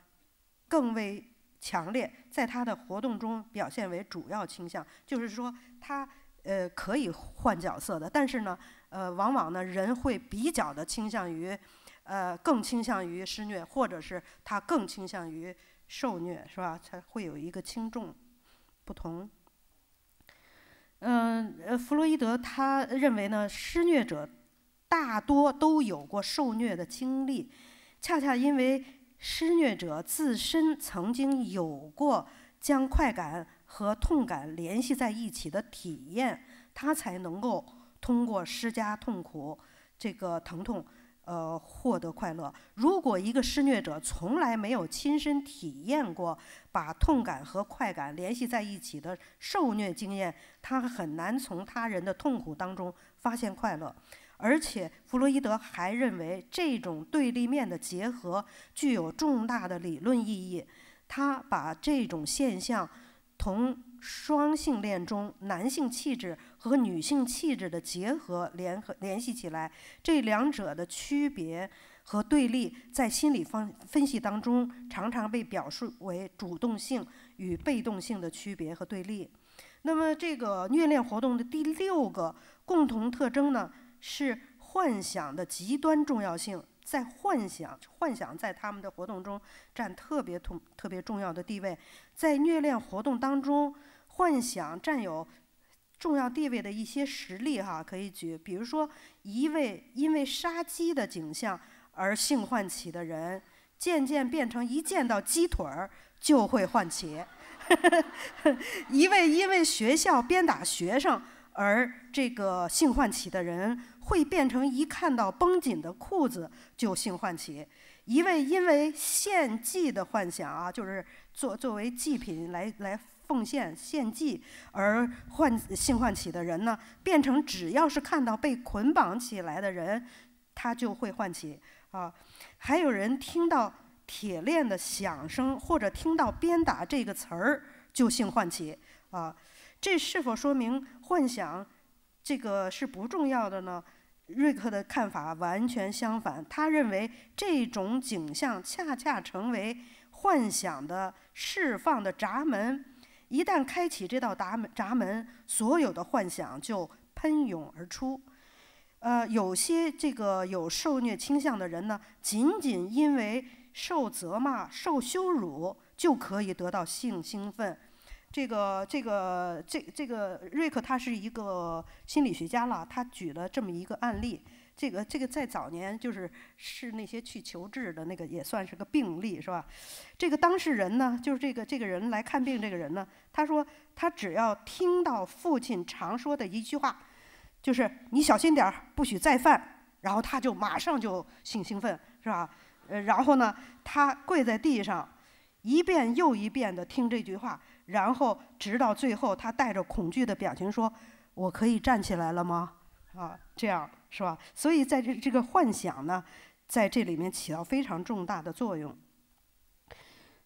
更为强烈，在他的活动中表现为主要倾向。就是说，他呃可以换角色的，但是呢，呃，往往呢，人会比较的倾向于，呃，更倾向于施虐，或者是他更倾向于受虐，是吧？才会有一个轻重不同。嗯，呃，弗洛伊德他认为呢，施虐者。大多都有过受虐的经历，恰恰因为施虐者自身曾经有过将快感和痛感联系在一起的体验，他才能够通过施加痛苦、这个疼痛，呃，获得快乐。如果一个施虐者从来没有亲身体验过把痛感和快感联系在一起的受虐经验，他很难从他人的痛苦当中发现快乐。而且，弗洛伊德还认为这种对立面的结合具有重大的理论意义。他把这种现象同双性恋中男性气质和女性气质的结合联合联系起来。这两者的区别和对立，在心理方分析当中常常被表述为主动性与被动性的区别和对立。那么，这个虐恋活动的第六个共同特征呢？是幻想的极端重要性，在幻想，幻想在他们的活动中占特别重、特别重要的地位。在虐恋活动当中，幻想占有重要地位的一些实例哈，可以举，比如说一位因为杀鸡的景象而性唤起的人，渐渐变成一见到鸡腿儿就会唤起；一位因为学校鞭打学生。而这个性唤起的人会变成一看到绷紧的裤子就性唤起；一位因为献祭的幻想啊，就是作作为祭品来来奉献献祭而唤性唤起的人呢，变成只要是看到被捆绑起来的人，他就会唤起啊。还有人听到铁链的响声，或者听到鞭打这个词儿就性唤起啊。这是否说明幻想这个是不重要的呢？瑞克的看法完全相反，他认为这种景象恰恰成为幻想的释放的闸门，一旦开启这道闸闸门，所有的幻想就喷涌而出。呃，有些这个有受虐倾向的人呢，仅仅因为受责骂、受羞辱就可以得到性兴奋。这个这个这这个瑞克他是一个心理学家啦，他举了这么一个案例。这个这个在早年就是是那些去求治的那个也算是个病例是吧？这个当事人呢，就是这个这个人来看病，这个人呢，他说他只要听到父亲常说的一句话，就是“你小心点儿，不许再犯”，然后他就马上就兴兴奋是吧？呃，然后呢，他跪在地上，一遍又一遍的听这句话。然后直到最后，他带着恐惧的表情说：“我可以站起来了吗？”啊，这样是吧？所以在这这个幻想呢，在这里面起到非常重大的作用。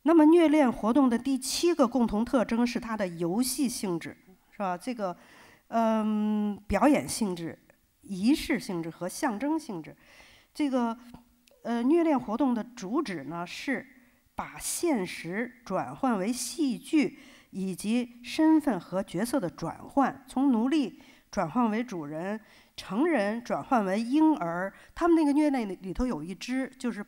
那么虐恋活动的第七个共同特征是它的游戏性质，是吧？这个，嗯，表演性质、仪式性质和象征性质。这个，呃，虐恋活动的主旨呢是。把现实转换为戏剧，以及身份和角色的转换，从奴隶转换为主人，成人转换为婴儿。他们那个虐内里里头有一只，就是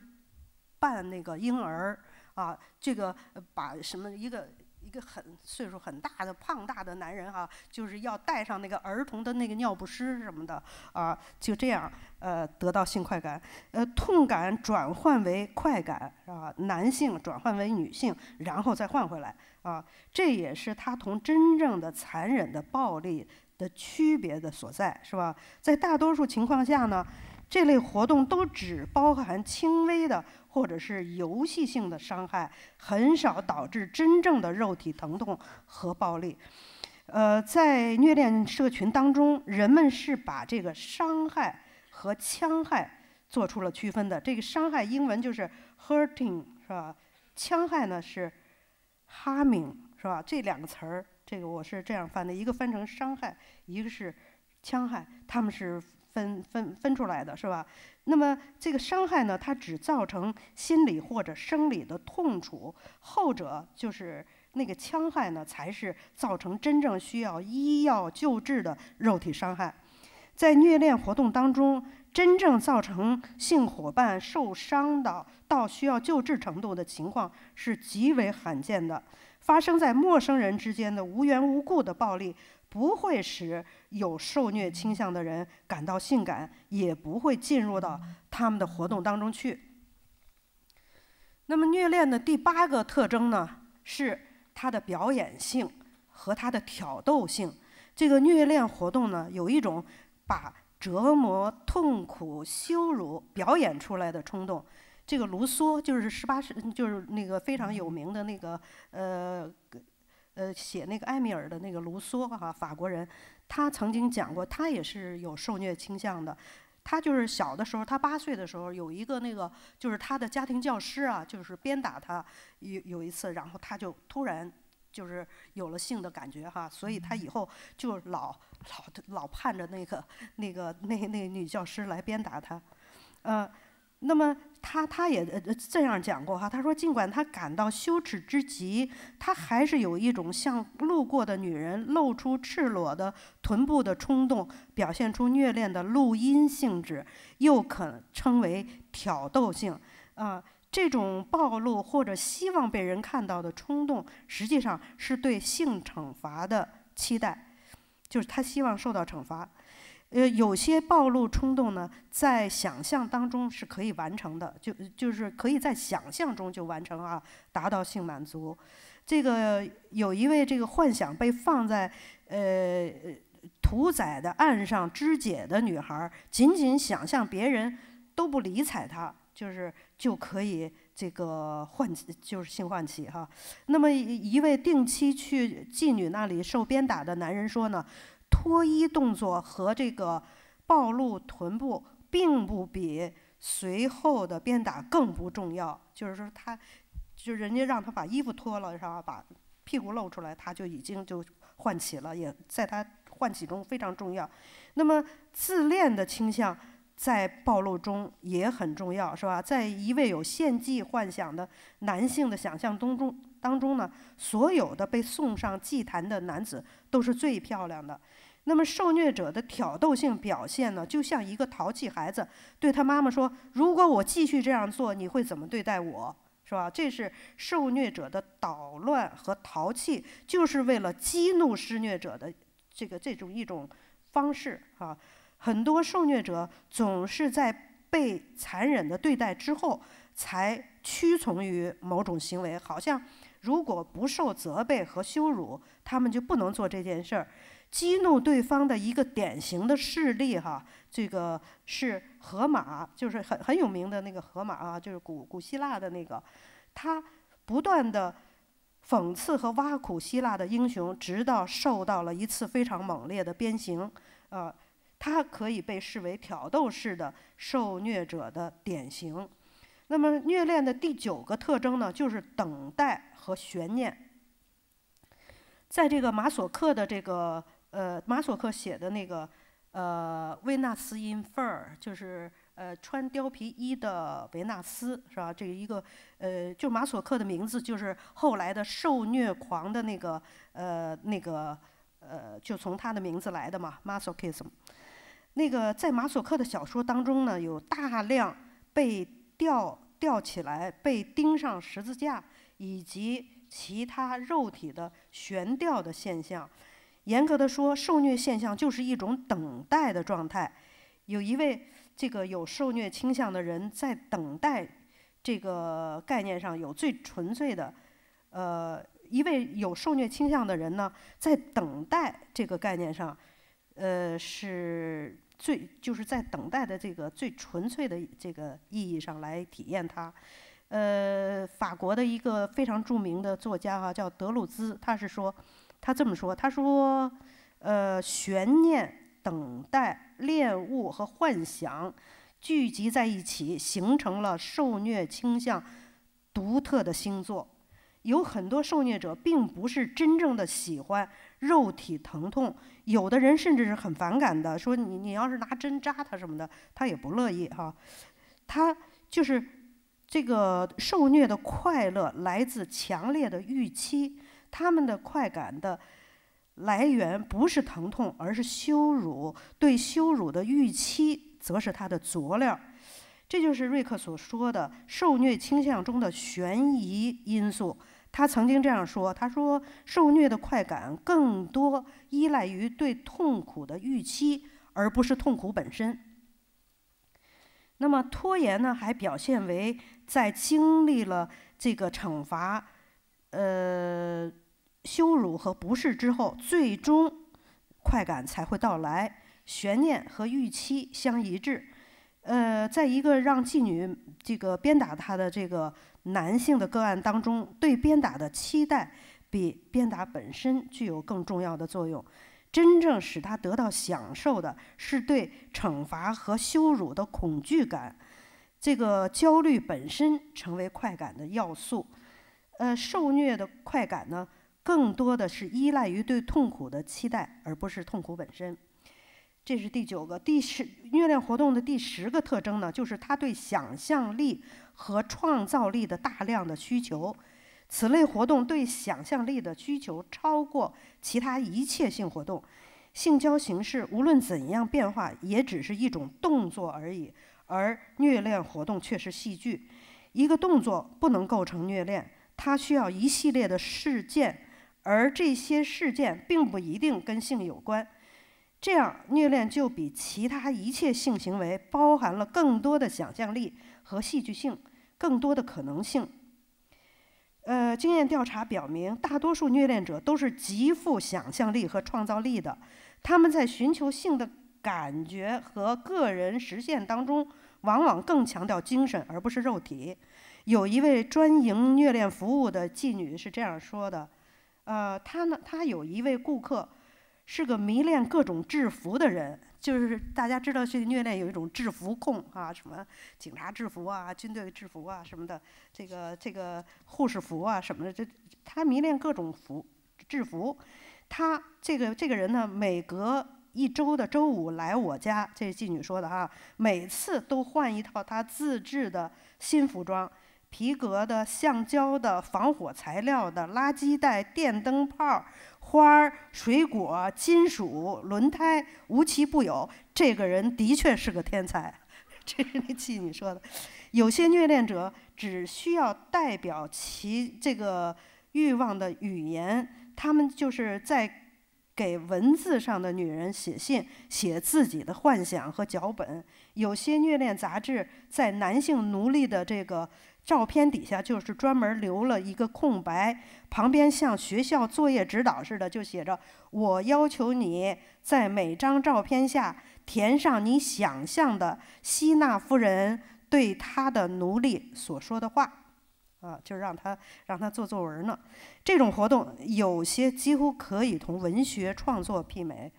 扮那个婴儿啊，这个把什么一个。一个很岁数很大的胖大的男人哈，就是要带上那个儿童的那个尿不湿什么的啊，就这样呃得到性快感，呃痛感转换为快感是吧？男性转换为女性，然后再换回来啊，这也是他同真正的残忍的暴力的区别的所在是吧？在大多数情况下呢，这类活动都只包含轻微的。或者是游戏性的伤害，很少导致真正的肉体疼痛和暴力。呃，在虐恋社群当中，人们是把这个伤害和戕害做出了区分的。这个伤害英文就是 hurting 是吧？戕害呢是 h a r m i n g 是吧？这两个词儿，这个我是这样翻的：一个翻成伤害，一个是戕害，他们是分分分出来的是吧？那么这个伤害呢，它只造成心理或者生理的痛楚；后者就是那个戕害呢，才是造成真正需要医药救治的肉体伤害。在虐恋活动当中，真正造成性伙伴受伤的、到需要救治程度的情况是极为罕见的。发生在陌生人之间的无缘无故的暴力。不会使有受虐倾向的人感到性感，也不会进入到他们的活动当中去。那么，虐恋的第八个特征呢，是它的表演性和它的挑逗性。这个虐恋活动呢，有一种把折磨、痛苦、羞辱表演出来的冲动。这个卢梭就是十八世，就是那个非常有名的那个呃。呃，写那个埃米尔的那个卢梭哈，法国人，他曾经讲过，他也是有受虐倾向的。他就是小的时候，他八岁的时候，有一个那个，就是他的家庭教师啊，就是鞭打他有有一次，然后他就突然就是有了性的感觉哈，所以他以后就老老老盼着那个那个那那女教师来鞭打他，嗯。那么他他也这样讲过哈，他说尽管他感到羞耻之极，他还是有一种像路过的女人露出赤裸的臀部的冲动，表现出虐恋的录音性质，又可称为挑逗性啊。这种暴露或者希望被人看到的冲动，实际上是对性惩罚的期待，就是他希望受到惩罚。呃，有些暴露冲动呢，在想象当中是可以完成的，就就是可以在想象中就完成啊，达到性满足。这个有一位这个幻想被放在呃屠宰的案上肢解的女孩，仅仅想象别人都不理睬她，就是就可以这个唤就是性唤起哈。那么一位定期去妓女那里受鞭打的男人说呢。脱衣动作和这个暴露臀部，并不比随后的鞭打更不重要。就是说，他，就人家让他把衣服脱了，是吧？把屁股露出来，他就已经就唤起了，也在他唤起中非常重要。那么，自恋的倾向在暴露中也很重要，是吧？在一位有献祭幻想的男性的想象当中当中呢，所有的被送上祭坛的男子都是最漂亮的。那么受虐者的挑逗性表现呢，就像一个淘气孩子对他妈妈说：“如果我继续这样做，你会怎么对待我？是吧？”这是受虐者的捣乱和淘气，就是为了激怒施虐者的这个这种一种方式啊。很多受虐者总是在被残忍的对待之后，才屈从于某种行为，好像如果不受责备和羞辱，他们就不能做这件事儿。激怒对方的一个典型的事例，哈，这个是荷马，就是很很有名的那个荷马啊，就是古古希腊的那个，他不断的讽刺和挖苦希腊的英雄，直到受到了一次非常猛烈的鞭刑，呃，他可以被视为挑逗式的受虐者的典型。那么虐恋的第九个特征呢，就是等待和悬念。在这个马索克的这个。呃，马索克写的那个，呃，《维纳斯 infer》就是呃，穿貂皮衣的维纳斯，是吧？这一个呃，就马索克的名字，就是后来的受虐狂的那个呃，那个呃，就从他的名字来的嘛 m a s s e l k i s m 那个在马索克的小说当中呢，有大量被吊吊起来、被钉上十字架以及其他肉体的悬吊的现象。严格的说，受虐现象就是一种等待的状态。有一位这个有受虐倾向的人在等待这个概念上，有最纯粹的。呃，一位有受虐倾向的人呢，在等待这个概念上，呃，是最就是在等待的这个最纯粹的这个意义上来体验它。呃，法国的一个非常著名的作家哈，叫德鲁兹，他是说。他这么说：“他说，呃，悬念、等待、恋物和幻想聚集在一起，形成了受虐倾向独特的星座。有很多受虐者并不是真正的喜欢肉体疼痛，有的人甚至是很反感的。说你你要是拿针扎他什么的，他也不乐意哈。他就是这个受虐的快乐来自强烈的预期。”他们的快感的来源不是疼痛，而是羞辱。对羞辱的预期，则是他的佐料。这就是瑞克所说的受虐倾向中的悬疑因素。他曾经这样说：“他说，受虐的快感更多依赖于对痛苦的预期，而不是痛苦本身。”那么，拖延呢？还表现为在经历了这个惩罚，呃。羞辱和不适之后，最终快感才会到来。悬念和预期相一致。呃，在一个让妓女这个鞭打她的这个男性的个案当中，对鞭打的期待比鞭打本身具有更重要的作用。真正使他得到享受的是对惩罚和羞辱的恐惧感。这个焦虑本身成为快感的要素。呃，受虐的快感呢？更多的是依赖于对痛苦的期待，而不是痛苦本身。这是第九个，第十虐恋活动的第十个特征呢，就是他对想象力和创造力的大量的需求。此类活动对想象力的需求超过其他一切性活动。性交形式无论怎样变化，也只是一种动作而已，而虐恋活动却是戏剧。一个动作不能构成虐恋，它需要一系列的事件。而这些事件并不一定跟性有关，这样虐恋就比其他一切性行为包含了更多的想象力和戏剧性，更多的可能性。呃，经验调查表明，大多数虐恋者都是极富想象力和创造力的，他们在寻求性的感觉和个人实现当中，往往更强调精神而不是肉体。有一位专营虐恋服务的妓女是这样说的。呃，他呢？他有一位顾客，是个迷恋各种制服的人。就是大家知道，这个虐恋有一种制服控啊，什么警察制服啊、军队制服啊什么的。这个这个护士服啊什么的，这他迷恋各种服制服。他这个这个人呢，每隔一周的周五来我家，这是妓女说的啊，每次都换一套他自制的新服装。皮革的、橡胶的、防火材料的、垃圾袋、电灯泡儿、花儿、水果、金属、轮胎，无奇不有。这个人的确是个天才。这是那记你说的。有些虐恋者只需要代表其这个欲望的语言，他们就是在给文字上的女人写信，写自己的幻想和脚本。有些虐恋杂志在男性奴隶的这个。照片底下就是专门留了一个空白，旁边像学校作业指导似的，就写着“我要求你在每张照片下填上你想象的希纳夫人对他的奴隶所说的话”，啊，就是让他让他做作文呢。这种活动有些几乎可以同文学创作媲美。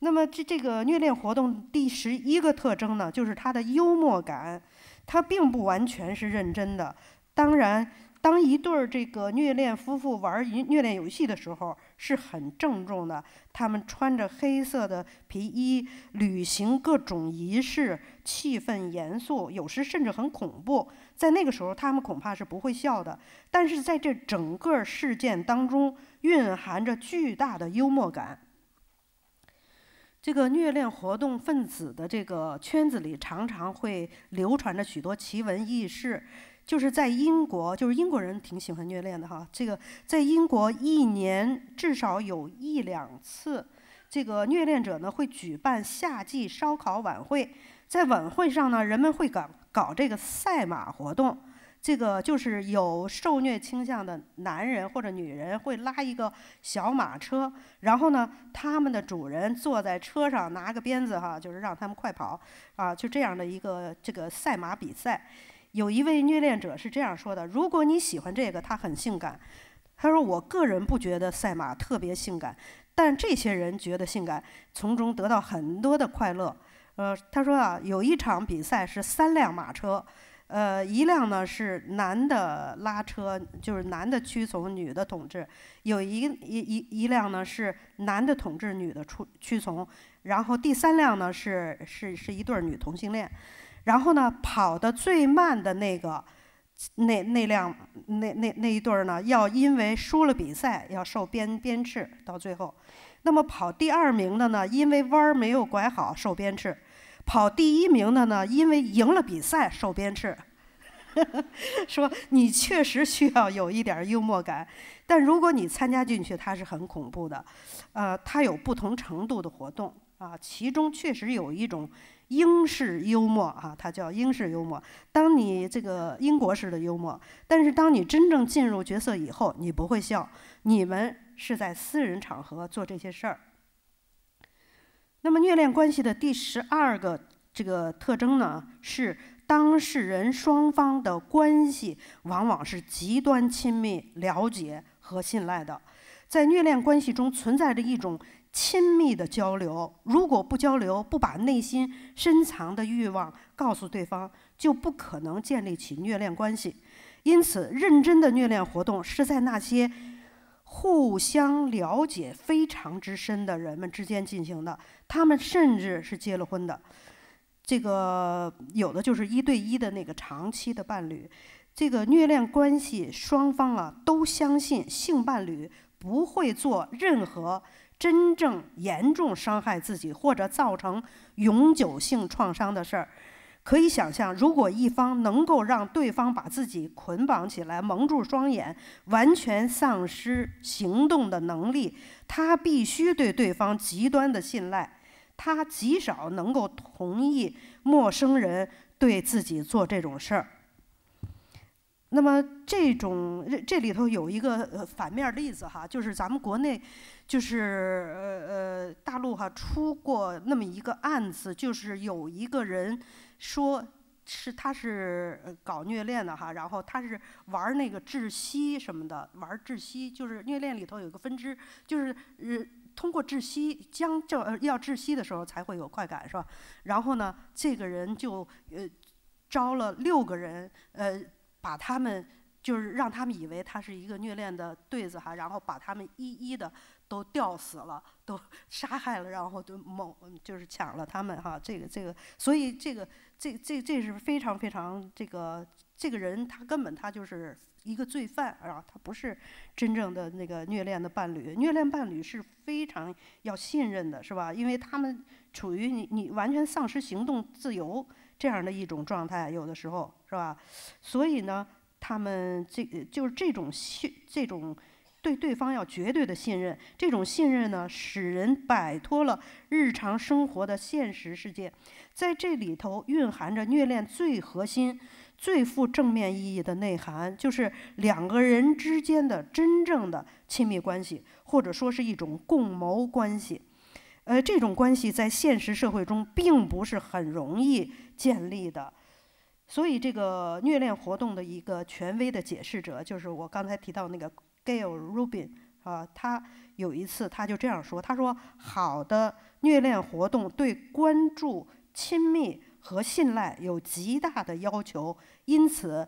那么这这个虐恋活动第十一个特征呢，就是它的幽默感。他并不完全是认真的。当然，当一对儿这个虐恋夫妇玩儿虐恋游戏的时候，是很郑重的。他们穿着黑色的皮衣，履行各种仪式，气氛严肃，有时甚至很恐怖。在那个时候，他们恐怕是不会笑的。但是，在这整个事件当中，蕴含着巨大的幽默感。这个虐恋活动分子的这个圈子里，常常会流传着许多奇闻异事。就是在英国，就是英国人挺喜欢虐恋的哈。这个在英国一年至少有一两次，这个虐恋者呢会举办夏季烧烤晚会，在晚会上呢，人们会搞搞这个赛马活动。这个就是有受虐倾向的男人或者女人会拉一个小马车，然后呢，他们的主人坐在车上拿个鞭子哈，就是让他们快跑啊，就这样的一个这个赛马比赛。有一位虐恋者是这样说的：“如果你喜欢这个，他很性感。”他说：“我个人不觉得赛马特别性感，但这些人觉得性感，从中得到很多的快乐。”呃，他说啊，有一场比赛是三辆马车。呃，一辆呢是男的拉车，就是男的屈从女的统治；有一一一一辆呢是男的统治女的出屈从；然后第三辆呢是是是一对儿女同性恋；然后呢跑的最慢的那个那那辆那那那一对儿呢要因为输了比赛要受鞭鞭笞到最后；那么跑第二名的呢因为弯儿没有拐好受鞭笞。跑第一名的呢，因为赢了比赛受鞭笞。说你确实需要有一点幽默感，但如果你参加进去，它是很恐怖的。呃，它有不同程度的活动啊，其中确实有一种英式幽默啊，它叫英式幽默。当你这个英国式的幽默，但是当你真正进入角色以后，你不会笑。你们是在私人场合做这些事儿。那么虐恋关系的第十二个这个特征呢，是当事人双方的关系往往是极端亲密、了解和信赖的。在虐恋关系中存在着一种亲密的交流，如果不交流，不把内心深藏的欲望告诉对方，就不可能建立起虐恋关系。因此，认真的虐恋活动是在那些。互相了解非常之深的人们之间进行的，他们甚至是结了婚的。这个有的就是一对一的那个长期的伴侣，这个虐恋关系双方啊都相信性伴侣不会做任何真正严重伤害自己或者造成永久性创伤的事儿。可以想象，如果一方能够让对方把自己捆绑起来、蒙住双眼，完全丧失行动的能力，他必须对对方极端的信赖，他极少能够同意陌生人对自己做这种事儿。那么，这种这里头有一个反面例子哈，就是咱们国内，就是呃呃大陆哈出过那么一个案子，就是有一个人。说是他是搞虐恋的哈，然后他是玩那个窒息什么的，玩窒息就是虐恋里头有一个分支，就是呃通过窒息将这要窒息的时候才会有快感是吧？然后呢，这个人就呃招了六个人，呃把他们就是让他们以为他是一个虐恋的对子哈，然后把他们一一的。都吊死了，都 杀害了，然后就猛就是抢了他们哈，这个这个，所以这个这这这是非常非常这个这个人他根本他就是一个罪犯啊，他不是真正的那个虐恋的伴侣，虐恋伴侣是非常要信任的，是吧？因为他们处于你你完全丧失行动自由这样的一种状态，有的时候是吧？所以呢，他们这个就是这种信这种。对对方要绝对的信任，这种信任呢，使人摆脱了日常生活的现实世界，在这里头蕴含着虐恋最核心、最负正面意义的内涵，就是两个人之间的真正的亲密关系，或者说是一种共谋关系。呃，这种关系在现实社会中并不是很容易建立的，所以这个虐恋活动的一个权威的解释者，就是我刚才提到那个。Gail Rubin 啊，他有一次他就这样说：“他说，好的虐恋活动对关注、亲密和信赖有极大的要求，因此，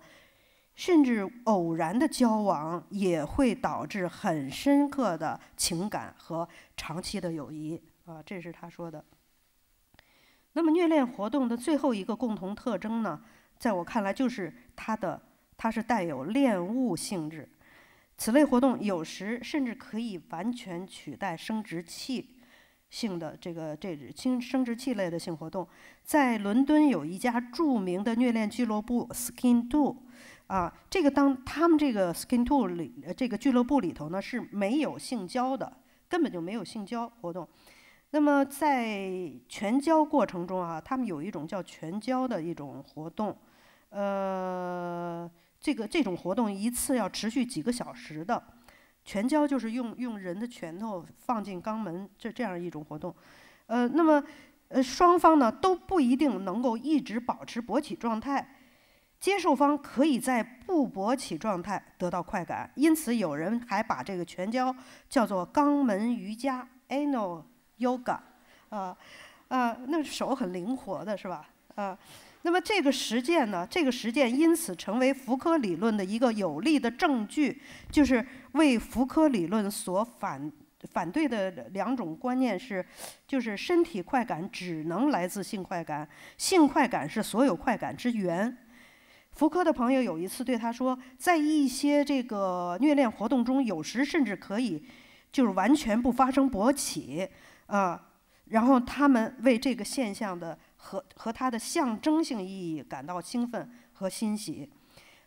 甚至偶然的交往也会导致很深刻的情感和长期的友谊。”啊，这是他说的。那么，虐恋活动的最后一个共同特征呢，在我看来就是它的它是带有恋物性质。此类活动有时甚至可以完全取代生殖器性的这个这性生殖器类的性活动。在伦敦有一家著名的虐恋俱乐部 Skin Two，啊，这个当他们这个 Skin Two 里这个俱乐部里头呢是没有性交的，根本就没有性交活动。那么在全交过程中啊，他们有一种叫全交的一种活动，呃。这个这种活动一次要持续几个小时的，全交就是用用人的拳头放进肛门，这这样一种活动，呃，那么呃双方呢都不一定能够一直保持勃起状态，接受方可以在不勃起状态得到快感，因此有人还把这个全交叫做肛门瑜伽 （anal yoga），啊啊，那手很灵活的是吧？啊。那么这个实践呢？这个实践因此成为福柯理论的一个有力的证据，就是为福柯理论所反反对的两种观念是：就是身体快感只能来自性快感，性快感是所有快感之源。福柯的朋友有一次对他说，在一些这个虐恋活动中，有时甚至可以就是完全不发生勃起啊，然后他们为这个现象的。和和他的象征性意义感到兴奋和欣喜。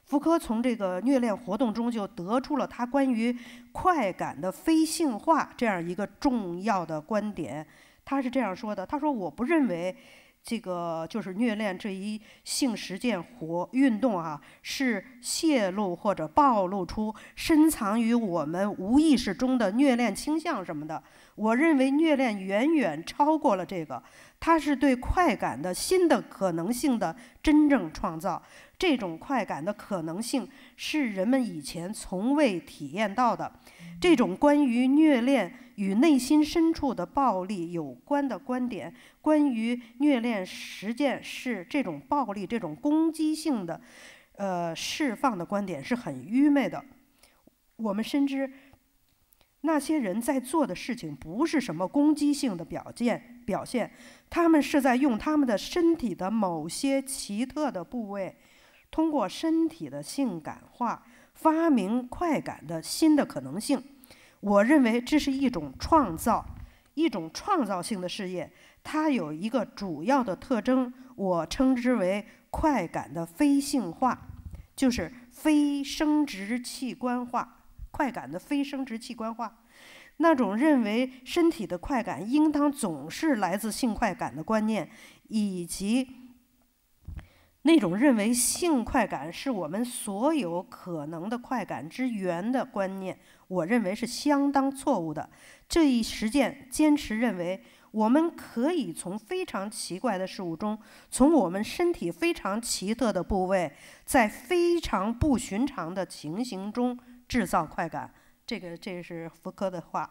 福柯从这个虐恋活动中就得出了他关于快感的非性化这样一个重要的观点。他是这样说的：“他说我不认为这个就是虐恋这一性实践活运动啊，是泄露或者暴露出深藏于我们无意识中的虐恋倾向什么的。”我认为虐恋远远超过了这个，它是对快感的新的可能性的真正创造。这种快感的可能性是人们以前从未体验到的。这种关于虐恋与内心深处的暴力有关的观点，关于虐恋实践是这种暴力、这种攻击性的，呃，释放的观点是很愚昧的。我们深知。那些人在做的事情不是什么攻击性的表现，表现，他们是在用他们的身体的某些奇特的部位，通过身体的性感化发明快感的新的可能性。我认为这是一种创造，一种创造性的事业。它有一个主要的特征，我称之为快感的非性化，就是非生殖器官化。快感的非生殖器官化，那种认为身体的快感应当总是来自性快感的观念，以及那种认为性快感是我们所有可能的快感之源的观念，我认为是相当错误的。这一实践坚持认为，我们可以从非常奇怪的事物中，从我们身体非常奇特的部位，在非常不寻常的情形中。制造快感，这个这是福柯的话。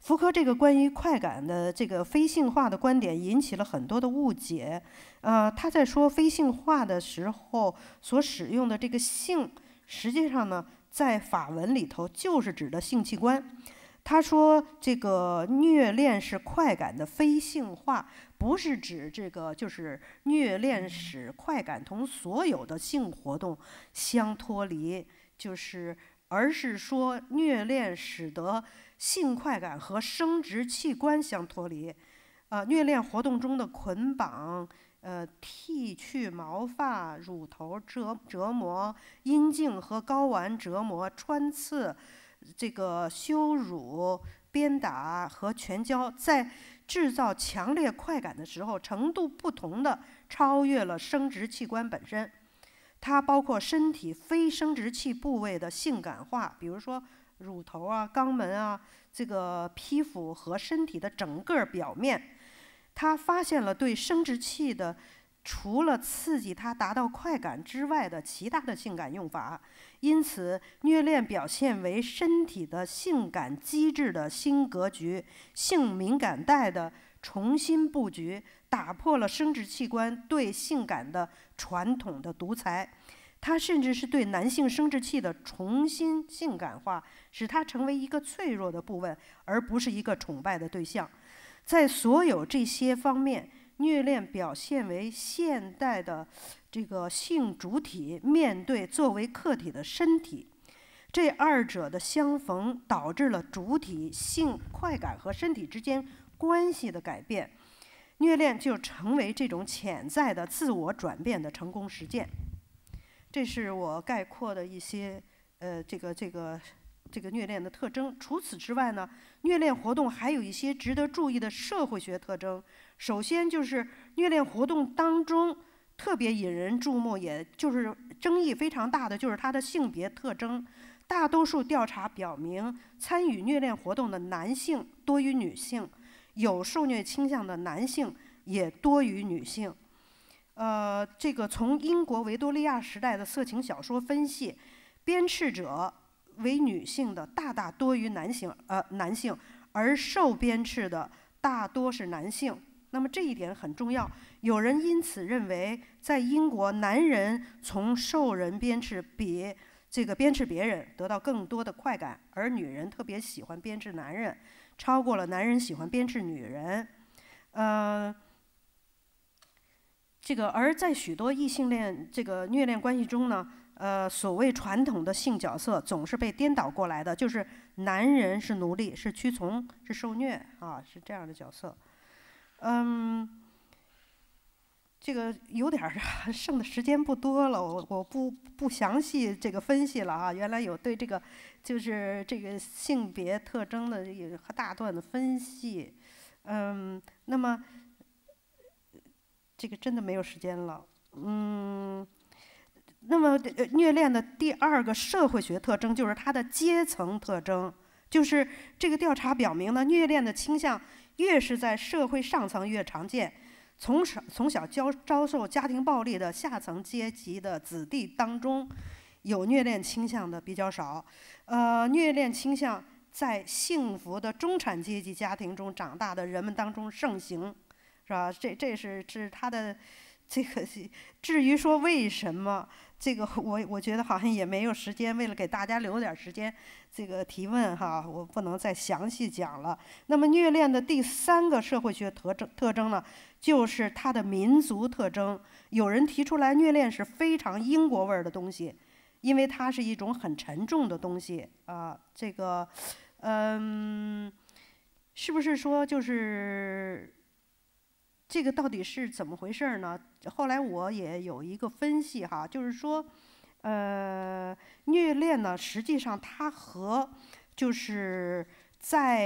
福柯这个关于快感的这个非性化的观点引起了很多的误解。呃，他在说非性化的时候所使用的这个“性”，实际上呢，在法文里头就是指的性器官。他说这个虐恋是快感的非性化，不是指这个，就是虐恋使快感同所有的性活动相脱离，就是。而是说，虐恋使得性快感和生殖器官相脱离。啊，虐恋活动中的捆绑、呃、剃去毛发、乳头折折磨、阴茎和睾丸折磨、穿刺、这个羞辱、鞭打和全交，在制造强烈快感的时候，程度不同的超越了生殖器官本身。它包括身体非生殖器部位的性感化，比如说乳头啊、肛门啊，这个皮肤和身体的整个表面。他发现了对生殖器的，除了刺激它达到快感之外的其他的性感用法。因此，虐恋表现为身体的性感机制的新格局，性敏感带的重新布局。打破了生殖器官对性感的传统的独裁，它甚至是对男性生殖器的重新性感化，使它成为一个脆弱的部位，而不是一个崇拜的对象。在所有这些方面，虐恋表现为现代的这个性主体面对作为客体的身体，这二者的相逢导致了主体性快感和身体之间关系的改变。虐恋就成为这种潜在的自我转变的成功实践。这是我概括的一些，呃，这个、这个、这个虐恋的特征。除此之外呢，虐恋活动还有一些值得注意的社会学特征。首先就是虐恋活动当中特别引人注目，也就是争议非常大的，就是它的性别特征。大多数调查表明，参与虐恋活动的男性多于女性。有受虐倾向的男性也多于女性，呃，这个从英国维多利亚时代的色情小说分析，鞭笞者为女性的大大多于男性，呃，男性而受鞭笞的大多是男性。那么这一点很重要，有人因此认为，在英国男人从受人鞭笞比这个鞭笞别人得到更多的快感，而女人特别喜欢鞭笞男人。超过了男人喜欢编制女人，呃，这个而在许多异性恋这个虐恋关系中呢，呃，所谓传统的性角色总是被颠倒过来的，就是男人是奴隶，是屈从，是受虐啊，是这样的角色。嗯，这个有点儿剩的时间不多了，我我不不详细这个分析了啊。原来有对这个。就是这个性别特征的也和大段的分析，嗯，那么这个真的没有时间了，嗯，那么虐恋的第二个社会学特征就是它的阶层特征，就是这个调查表明呢，虐恋的倾向越是在社会上层越常见，从小从小遭遭受家庭暴力的下层阶级的子弟当中。有虐恋倾向的比较少，呃，虐恋倾向在幸福的中产阶级家庭中长大的人们当中盛行，是吧？这、这是是他的这个。至于说为什么这个，我我觉得好像也没有时间。为了给大家留点时间，这个提问哈，我不能再详细讲了。那么，虐恋的第三个社会学特征特征呢，就是它的民族特征。有人提出来，虐恋是非常英国味儿的东西。因为它是一种很沉重的东西啊，这个，嗯，是不是说就是这个到底是怎么回事儿呢？后来我也有一个分析哈，就是说，呃，虐恋呢，实际上它和就是在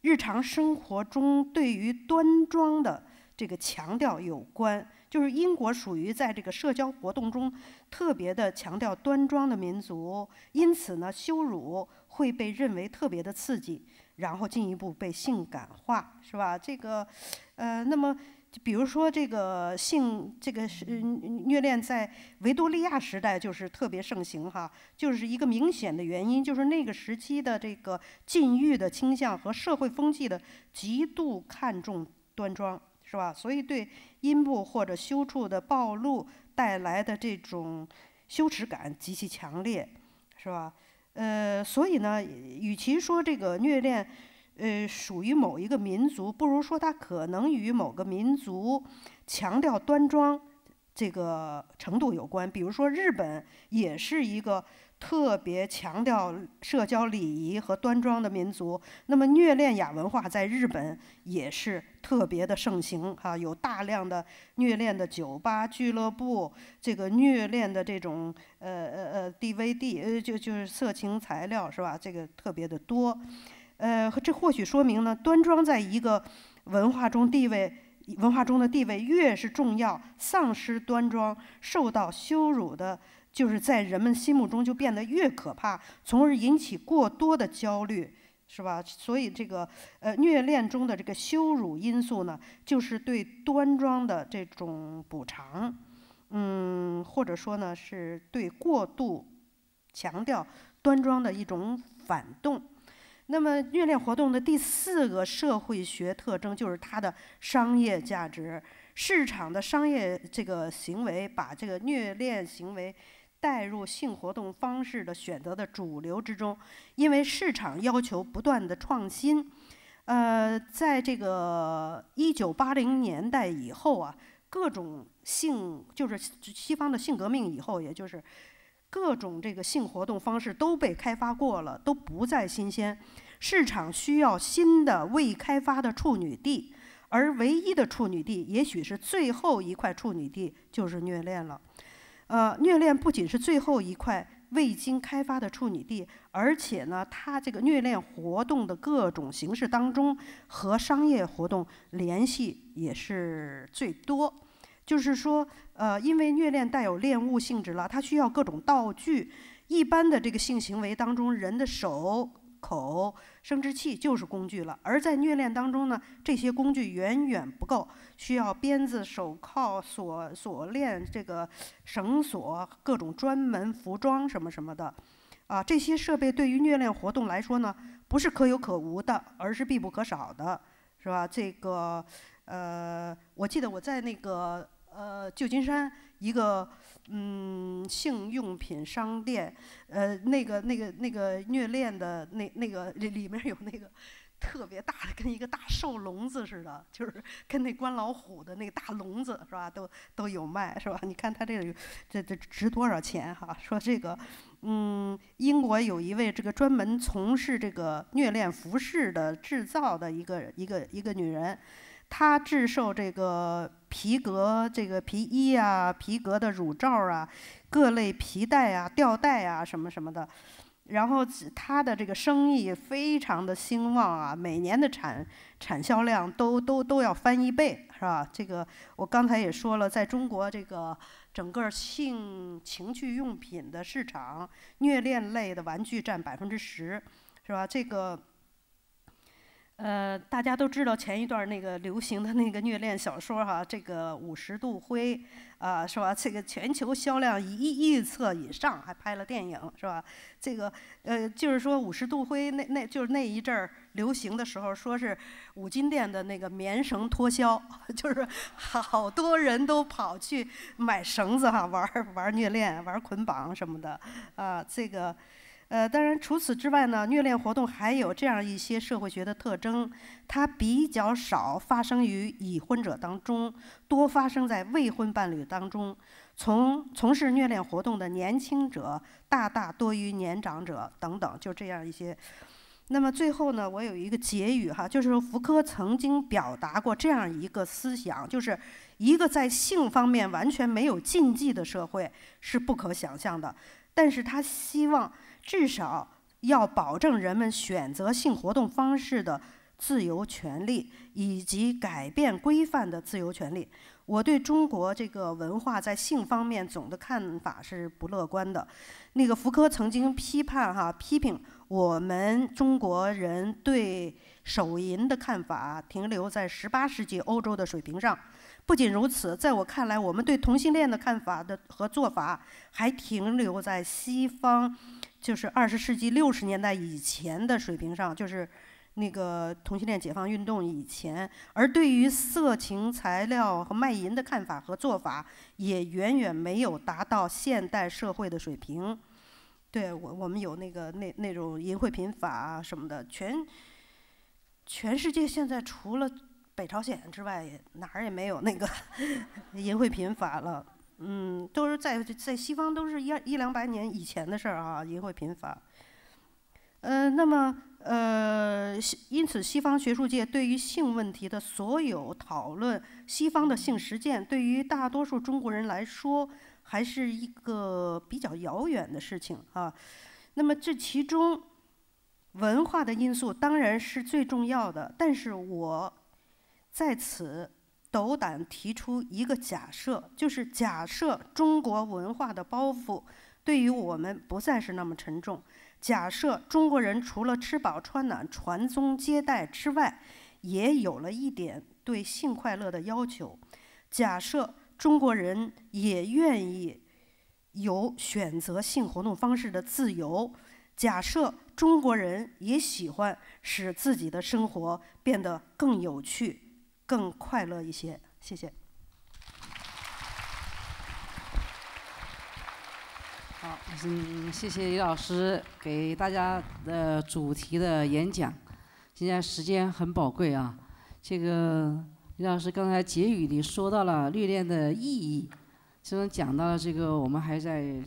日常生活中对于端庄的这个强调有关。就是英国属于在这个社交活动中特别的强调端庄的民族，因此呢，羞辱会被认为特别的刺激，然后进一步被性感化，是吧？这个，呃，那么比如说这个性，这个是虐恋，在维多利亚时代就是特别盛行哈，就是一个明显的原因，就是那个时期的这个禁欲的倾向和社会风气的极度看重端庄，是吧？所以对。阴部或者羞处的暴露带来的这种羞耻感极其强烈，是吧？呃，所以呢，与其说这个虐恋，呃，属于某一个民族，不如说它可能与某个民族强调端庄这个程度有关。比如说日本也是一个。特别强调社交礼仪和端庄的民族，那么虐恋亚文化在日本也是特别的盛行哈，有大量的虐恋的酒吧、俱乐部，这个虐恋的这种呃呃呃 DVD 呃就就是色情材料是吧？这个特别的多，呃，这或许说明呢，端庄在一个文化中地位，文化中的地位越是重要，丧失端庄、受到羞辱的。就是在人们心目中就变得越可怕，从而引起过多的焦虑，是吧？所以这个呃，虐恋中的这个羞辱因素呢，就是对端庄的这种补偿，嗯，或者说呢是对过度强调端庄的一种反动。那么虐恋活动的第四个社会学特征就是它的商业价值，市场的商业这个行为把这个虐恋行为。带入性活动方式的选择的主流之中，因为市场要求不断的创新。呃，在这个一九八零年代以后啊，各种性就是西方的性革命以后，也就是各种这个性活动方式都被开发过了，都不再新鲜。市场需要新的未开发的处女地，而唯一的处女地，也许是最后一块处女地，就是虐恋了。呃，虐恋不仅是最后一块未经开发的处女地，而且呢，它这个虐恋活动的各种形式当中，和商业活动联系也是最多。就是说，呃，因为虐恋带有恋物性质了，它需要各种道具。一般的这个性行为当中，人的手、口。生殖器就是工具了，而在虐恋当中呢，这些工具远远不够，需要鞭子、手铐、锁锁链、这个绳索、各种专门服装什么什么的，啊，这些设备对于虐恋活动来说呢，不是可有可无的，而是必不可少的，是吧？这个，呃，我记得我在那个呃旧金山一个。嗯，性用品商店，呃，那个那个那个虐恋的那那个里里面有那个特别大的，跟一个大兽笼子似的，就是跟那关老虎的那个大笼子是吧？都都有卖是吧？你看他这个，这这值多少钱哈？说这个，嗯，英国有一位这个专门从事这个虐恋服饰的制造的一个一个一个女人。他制售这个皮革、这个皮衣啊、皮革的乳罩啊、各类皮带啊、吊带啊，什么什么的。然后他的这个生意非常的兴旺啊，每年的产产销量都都都要翻一倍，是吧？这个我刚才也说了，在中国这个整个性情趣用品的市场，虐恋类的玩具占百分之十，是吧？这个。呃，大家都知道前一段那个流行的那个虐恋小说哈，这个《五十度灰》啊，是吧？这个全球销量一亿册以上，还拍了电影，是吧？这个呃，就是说《五十度灰》那那就是那一阵儿流行的时候，说是五金店的那个棉绳脱销，就是好多人都跑去买绳子哈，玩儿玩儿虐恋，玩捆绑什么的，啊，这个。呃，当然，除此之外呢，虐恋活动还有这样一些社会学的特征：它比较少发生于已婚者当中，多发生在未婚伴侣当中；从从事虐恋活动的年轻者大大多于年长者等等，就这样一些。那么最后呢，我有一个结语哈，就是福柯曾经表达过这样一个思想，就是一个在性方面完全没有禁忌的社会是不可想象的，但是他希望。至少要保证人们选择性活动方式的自由权利，以及改变规范的自由权利。我对中国这个文化在性方面总的看法是不乐观的。那个福柯曾经批判哈批评我们中国人对手淫的看法停留在十八世纪欧洲的水平上。不仅如此，在我看来，我们对同性恋的看法的和做法还停留在西方。就是二十世纪六十年代以前的水平上，就是那个同性恋解放运动以前，而对于色情材料和卖淫的看法和做法，也远远没有达到现代社会的水平。对我，我们有那个那那种淫秽品法什么的，全全世界现在除了北朝鲜之外，哪儿也没有那个 淫秽品法了。嗯，都是在在西方都是一一两百年以前的事儿啊，淫秽频发。嗯，那么呃，因此西方学术界对于性问题的所有讨论，西方的性实践，对于大多数中国人来说，还是一个比较遥远的事情啊。那么这其中，文化的因素当然是最重要的，但是我在此。斗胆提出一个假设，就是假设中国文化的包袱对于我们不再是那么沉重；假设中国人除了吃饱穿暖、传宗接代之外，也有了一点对性快乐的要求；假设中国人也愿意有选择性活动方式的自由；假设中国人也喜欢使自己的生活变得更有趣。更快乐一些，谢谢。好，嗯，谢谢李老师给大家的主题的演讲。现在时间很宝贵啊，这个李老师刚才结语里说到了历练的意义，其中讲到了这个我们还在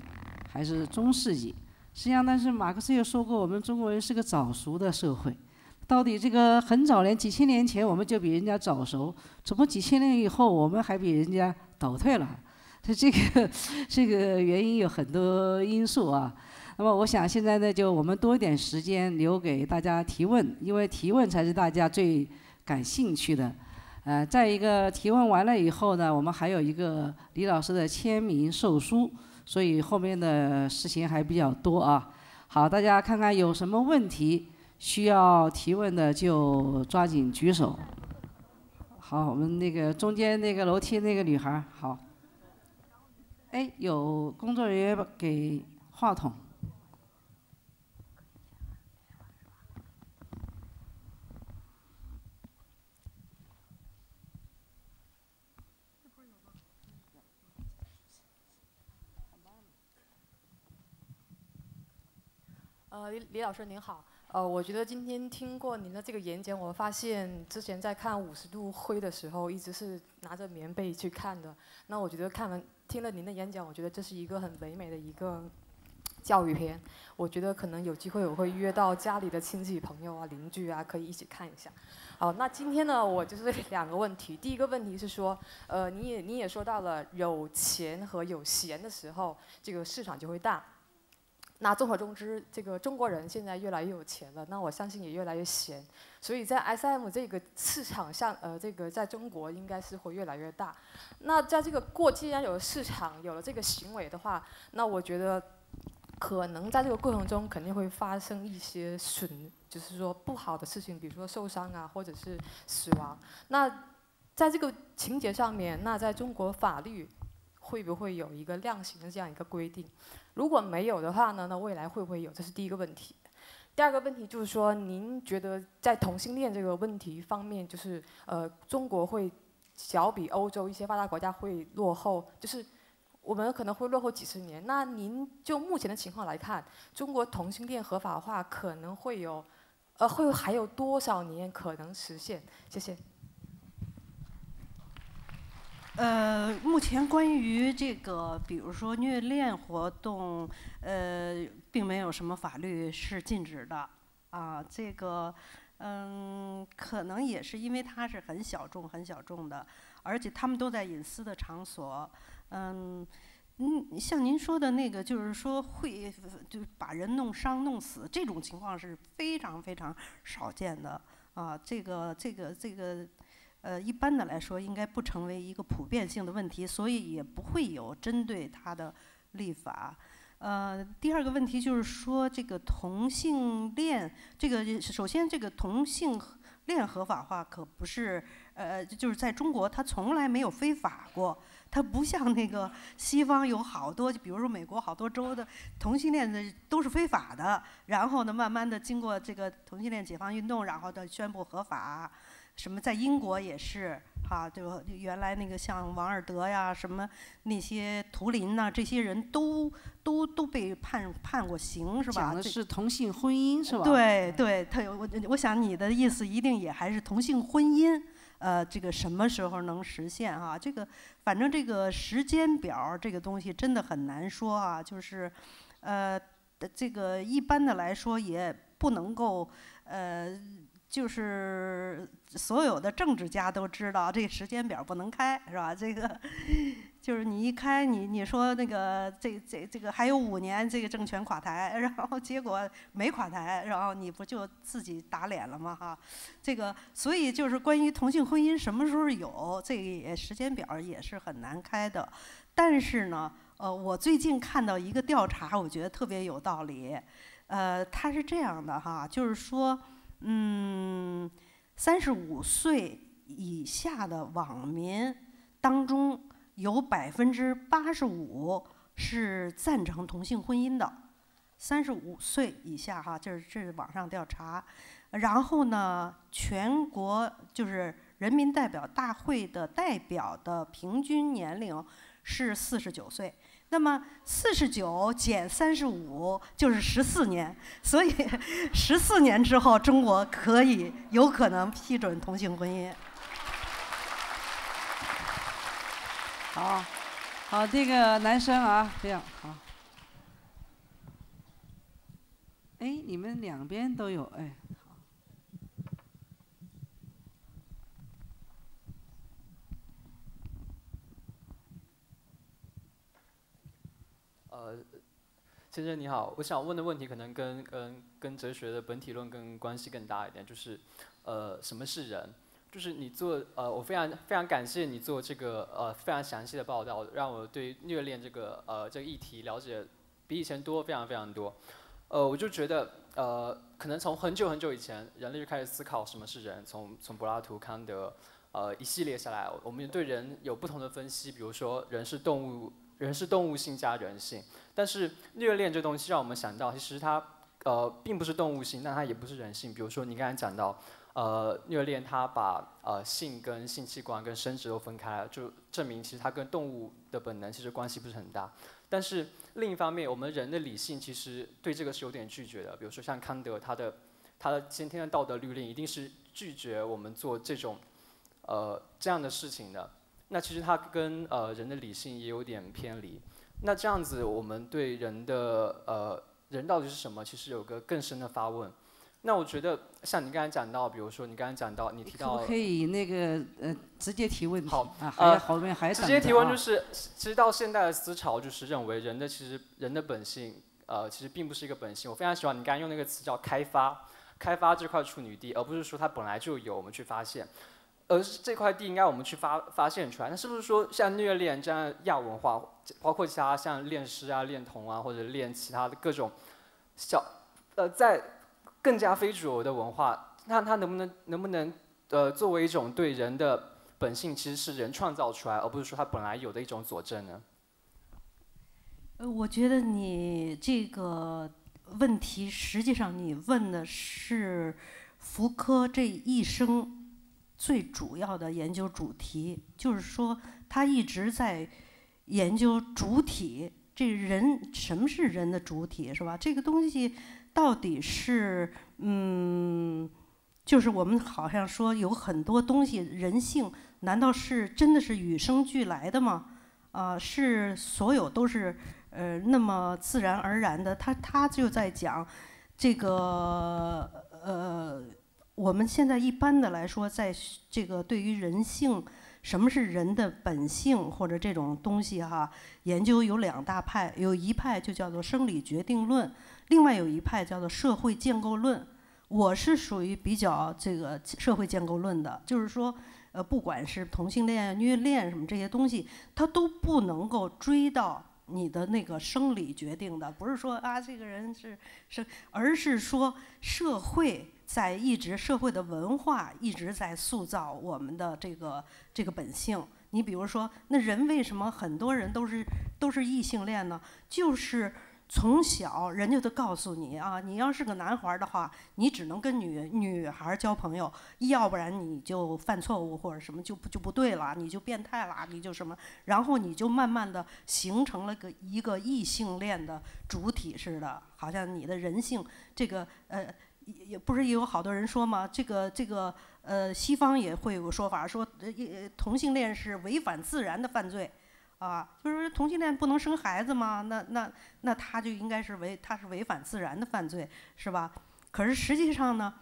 还是中世纪，实际上，但是马克思也说过，我们中国人是个早熟的社会。到底这个很早，连几千年前我们就比人家早熟，怎么几千年以后我们还比人家倒退了？这 这个 这个原因有很多因素啊。那么我想现在呢，就我们多一点时间留给大家提问，因为提问才是大家最感兴趣的。呃，再一个，提问完了以后呢，我们还有一个李老师的签名售书，所以后面的事情还比较多啊。好，大家看看有什么问题。需要提问的就抓紧举手。好，我们那个中间那个楼梯那个女孩儿，好。哎，有工作人员给话筒。呃，李老师您好。呃，我觉得今天听过您的这个演讲，我发现之前在看《五十度灰》的时候，一直是拿着棉被去看的。那我觉得看完听了您的演讲，我觉得这是一个很唯美的一个教育片。我觉得可能有机会我会约到家里的亲戚朋友啊、邻居啊，可以一起看一下。好，那今天呢，我就是 两个问题。第一个问题是说，呃，你也你也说到了有钱和有闲的时候，这个市场就会大。那综合中之，这个中国人现在越来越有钱了，那我相信也越来越闲，所以在 SM 这个市场上，呃，这个在中国应该是会越来越大。那在这个过既然有了市场，有了这个行为的话，那我觉得可能在这个过程中肯定会发生一些损，就是说不好的事情，比如说受伤啊，或者是死亡。那在这个情节上面，那在中国法律会不会有一个量刑的这样一个规定？如果没有的话呢？那未来会不会有？这是第一个问题。第二个问题就是说，您觉得在同性恋这个问题方面，就是呃，中国会小比欧洲一些发达国家会落后，就是我们可能会落后几十年。那您就目前的情况来看，中国同性恋合法化可能会有，呃，会还有多少年可能实现？谢谢。呃，目前关于这个，比如说虐恋活动，呃，并没有什么法律是禁止的。啊，这个，嗯，可能也是因为它是很小众、很小众的，而且他们都在隐私的场所。嗯，嗯，像您说的那个，就是说会就把人弄伤、弄死这种情况是非常非常少见的。啊，这个，这个，这个。呃，一般的来说，应该不成为一个普遍性的问题，所以也不会有针对它的立法。呃，第二个问题就是说，这个同性恋，这个首先，这个同性恋合法化可不是呃，就是在中国，它从来没有非法过。它不像那个西方有好多，比如说美国好多州的同性恋的都是非法的，然后呢，慢慢的经过这个同性恋解放运动，然后的宣布合法。什么在英国也是哈，就原来那个像王尔德呀，什么那些图灵呐，这些人都都都被判判过刑是吧？讲的是同性婚姻是吧？对对，他有我，我想你的意思一定也还是同性婚姻。呃，这个什么时候能实现啊？这个反正这个时间表儿这个东西真的很难说啊。就是，呃，这个一般的来说也不能够呃。就是所有的政治家都知道这时间表不能开，是吧？这个 就是你一开，你你说那个这这这个还有五年这个政权垮台，然后结果没垮台，然后你不就自己打脸了吗？哈，这个所以就是关于同性婚姻什么时候有，这个也时间表也是很难开的。但是呢，呃，我最近看到一个调查，我觉得特别有道理。呃，他是这样的哈，就是说。嗯，三十五岁以下的网民当中，有百分之八十五是赞成同性婚姻的。三十五岁以下，哈，就是这是网上调查。然后呢，全国就是人民代表大会的代表的平均年龄是四十九岁。那么四十九减三十五就是十四年，所以 十四年之后，中国可以有可能批准同性婚姻。好，好，这个男生啊，这样好。哎，你们两边都有哎。先生你好，我想问的问题可能跟跟跟哲学的本体论跟关系更大一点，就是，呃，什么是人？就是你做呃，我非常非常感谢你做这个呃非常详细的报道，让我对虐恋这个呃这个议题了解比以前多，非常非常多。呃，我就觉得呃，可能从很久很久以前，人类就开始思考什么是人，从从柏拉图、康德，呃，一系列下来，我们对人有不同的分析，比如说人是动物。人是动物性加人性，但是虐恋这东西让我们想到，其实它呃并不是动物性，但它也不是人性。比如说你刚才讲到，呃，虐恋它把呃性跟性器官跟生殖都分开了，就证明其实它跟动物的本能其实关系不是很大。但是另一方面，我们人的理性其实对这个是有点拒绝的。比如说像康德，他的他的先天的道德律令一定是拒绝我们做这种呃这样的事情的。那其实它跟呃人的理性也有点偏离，那这样子我们对人的呃人到底是什么，其实有个更深的发问。那我觉得像你刚才讲到，比如说你刚才讲到你提到，我可以那个呃直接提问题啊，直接提问就是，其实到现代的思潮就是认为人的其实人的本性呃其实并不是一个本性，我非常喜欢你刚才用那个词叫开发，开发这块处女地，而不是说它本来就有我们去发现。而是这块地应该我们去发发现出来。那是不是说像虐恋这样亚文化，包括其他像恋尸啊、恋童啊，或者恋其他的各种小，呃，在更加非主流的文化，那它能不能能不能呃作为一种对人的本性其实是人创造出来，而不是说它本来有的一种佐证呢？呃，我觉得你这个问题实际上你问的是福柯这一生。最主要的研究主题就是说，他一直在研究主体。这人什么是人的主体，是吧？这个东西到底是嗯，就是我们好像说有很多东西，人性难道是真的是与生俱来的吗？啊，是所有都是呃那么自然而然的？他他就在讲这个呃。我们现在一般的来说，在这个对于人性，什么是人的本性或者这种东西哈，研究有两大派，有一派就叫做生理决定论，另外有一派叫做社会建构论。我是属于比较这个社会建构论的，就是说，呃，不管是同性恋、虐恋什么这些东西，它都不能够追到你的那个生理决定的，不是说啊这个人是是，而是说社会。在一直社会的文化一直在塑造我们的这个这个本性。你比如说，那人为什么很多人都是都是异性恋呢？就是从小人家都告诉你啊，你要是个男孩的话，你只能跟女女孩交朋友，要不然你就犯错误或者什么就不就不对了，你就变态了，你就什么。然后你就慢慢的形成了个一个异性恋的主体似的，好像你的人性这个呃。也不是也有好多人说吗？这个这个呃，西方也会有说法，说呃，同性恋是违反自然的犯罪啊，就是同性恋不能生孩子吗？那那那他就应该是违，他是违反自然的犯罪，是吧？可是实际上呢，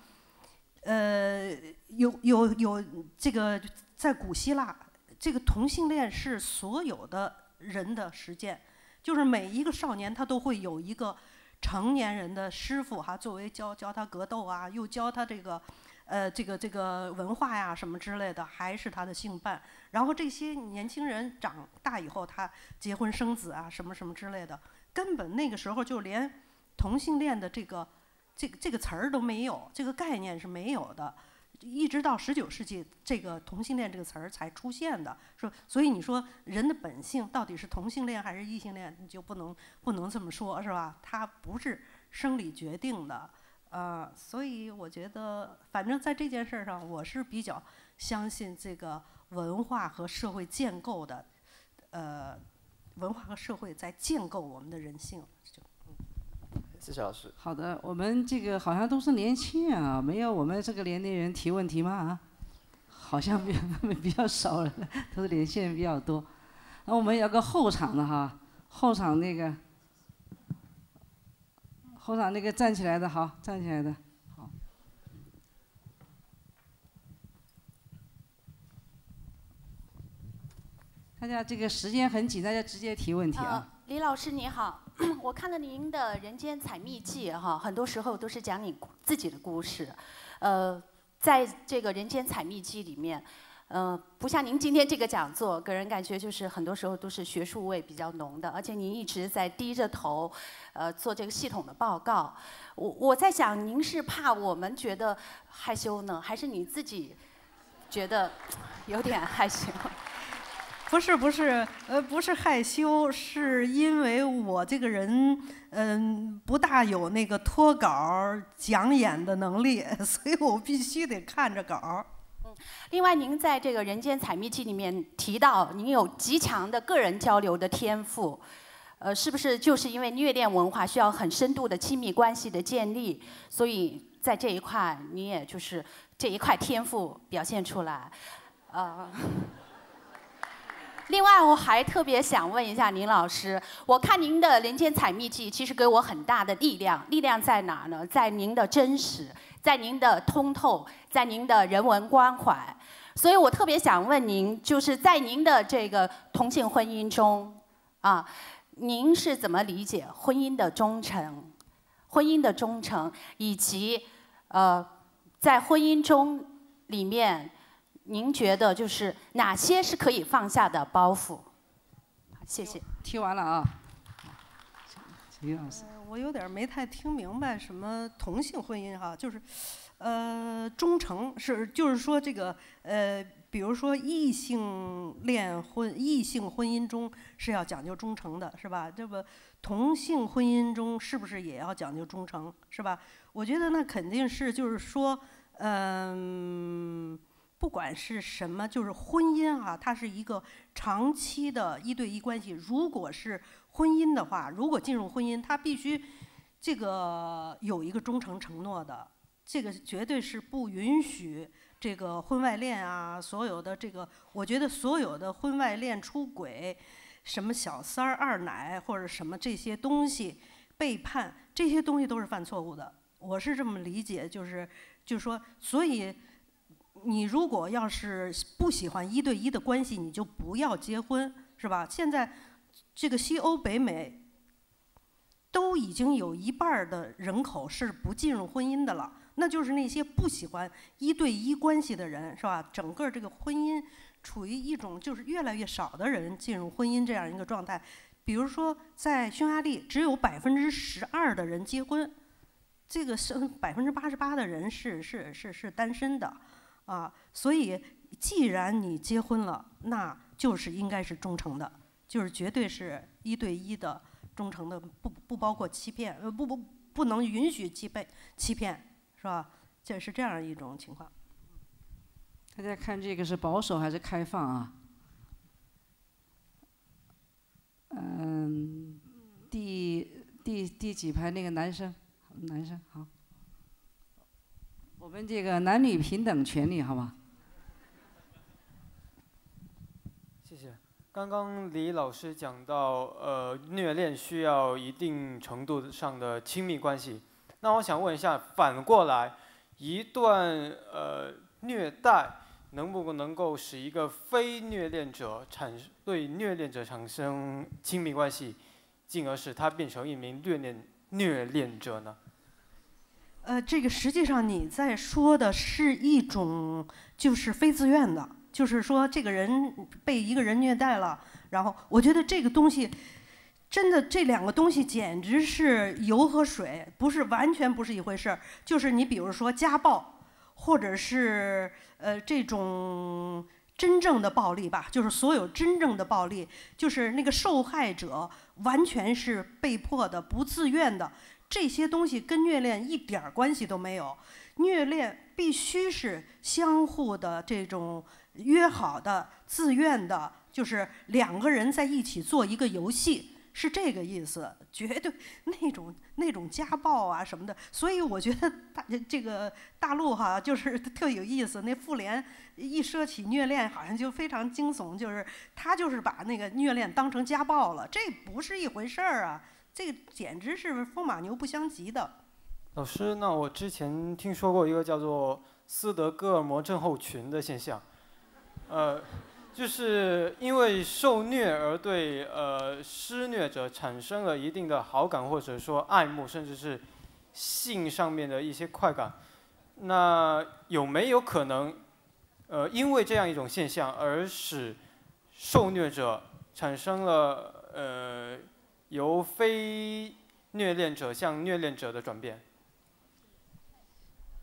呃，有有有这个在古希腊，这个同性恋是所有的人的实践，就是每一个少年他都会有一个。成年人的师傅哈，作为教教他格斗啊，又教他这个，呃，这个这个文化呀什么之类的，还是他的性伴。然后这些年轻人长大以后，他结婚生子啊，什么什么之类的，根本那个时候就连同性恋的这个这个这个词儿都没有，这个概念是没有的。一直到十九世纪，这个同性恋这个词儿才出现的。说，所以你说人的本性到底是同性恋还是异性恋，你就不能不能这么说，是吧？它不是生理决定的。呃，所以我觉得，反正在这件事儿上，我是比较相信这个文化和社会建构的。呃，文化和社会在建构我们的人性。好的，我们这个好像都是年轻人啊，没有我们这个年龄人提问题吗？好像比们 比较少了，都是年轻人比较多。那我们要个后场的哈，后场那个，后场那个站起来的，好站起来的，好。大家这个时间很紧，大家直接提问题啊。李老师你好。我看了您的人间采蜜记哈，很多时候都是讲你自己的故事。呃，在这个人间采蜜记里面，嗯，不像您今天这个讲座，给人感觉就是很多时候都是学术味比较浓的，而且您一直在低着头，呃，做这个系统的报告。我我在想，您是怕我们觉得害羞呢，还是你自己觉得有点害羞？不是不是，呃，不是害羞，是因为我这个人，嗯，不大有那个脱稿讲演的能力，所以我必须得看着稿儿。另外，您在这个《人间采蜜记》里面提到，您有极强的个人交流的天赋，呃，是不是就是因为虐恋文化需要很深度的亲密关系的建立，所以在这一块，你也就是这一块天赋表现出来，啊。另外，我还特别想问一下您老师，我看您的《人间采蜜记》其实给我很大的力量，力量在哪儿呢？在您的真实，在您的通透，在您的人文关怀。所以我特别想问您，就是在您的这个同性婚姻中，啊，您是怎么理解婚姻的忠诚？婚姻的忠诚以及呃，在婚姻中里面。您觉得就是哪些是可以放下的包袱？好，谢谢。提完了啊。老师，我有点没太听明白，什么同性婚姻哈，就是，呃，忠诚是，就是说这个，呃，比如说异性恋婚、异性婚姻中是要讲究忠诚的，是吧？这不，同性婚姻中是不是也要讲究忠诚，是吧？我觉得那肯定是，就是说，嗯。不管是什么，就是婚姻哈，它是一个长期的一对一关系。如果是婚姻的话，如果进入婚姻，他必须这个有一个忠诚承诺的，这个绝对是不允许这个婚外恋啊，所有的这个，我觉得所有的婚外恋、出轨、什么小三儿、二奶或者什么这些东西，背叛这些东西都是犯错误的。我是这么理解，就是就说，所以。你如果要是不喜欢一对一的关系，你就不要结婚，是吧？现在这个西欧、北美都已经有一半儿的人口是不进入婚姻的了，那就是那些不喜欢一对一关系的人，是吧？整个这个婚姻处于一种就是越来越少的人进入婚姻这样一个状态。比如说，在匈牙利只有百分之十二的人结婚，这个是百分之八十八的人是是是是单身的。啊，所以既然你结婚了，那就是应该是忠诚的，就是绝对是一对一的忠诚的，不不包括欺骗，呃不不不能允许欺骗，欺骗是吧？这是这样一种情况。大家看这个是保守还是开放啊？嗯，第第第几排那个男生，男生好。我们这个男女平等权利，好吧？谢谢。刚刚李老师讲到，呃，虐恋需要一定程度上的亲密关系。那我想问一下，反过来，一段呃虐待，能不能够使一个非虐恋者产对虐恋者产生亲密关系，进而使他变成一名虐恋虐恋者呢？呃，这个实际上你在说的是一种就是非自愿的，就是说这个人被一个人虐待了。然后我觉得这个东西，真的这两个东西简直是油和水，不是完全不是一回事儿。就是你比如说家暴，或者是呃这种真正的暴力吧，就是所有真正的暴力，就是那个受害者完全是被迫的、不自愿的。这些东西跟虐恋一点儿关系都没有，虐恋必须是相互的这种约好的、自愿的，就是两个人在一起做一个游戏，是这个意思。绝对那种那种家暴啊什么的，所以我觉得大这个大陆哈就是特有意思。那妇联一说起虐恋，好像就非常惊悚，就是他就是把那个虐恋当成家暴了，这不是一回事儿啊。这个简直是风马牛不相及的。老师，那我之前听说过一个叫做斯德哥尔摩症候群的现象，呃，就是因为受虐而对呃施虐者产生了一定的好感或者说爱慕，甚至是性上面的一些快感。那有没有可能，呃，因为这样一种现象而使受虐者产生了呃？由非虐恋者向虐恋者的转变。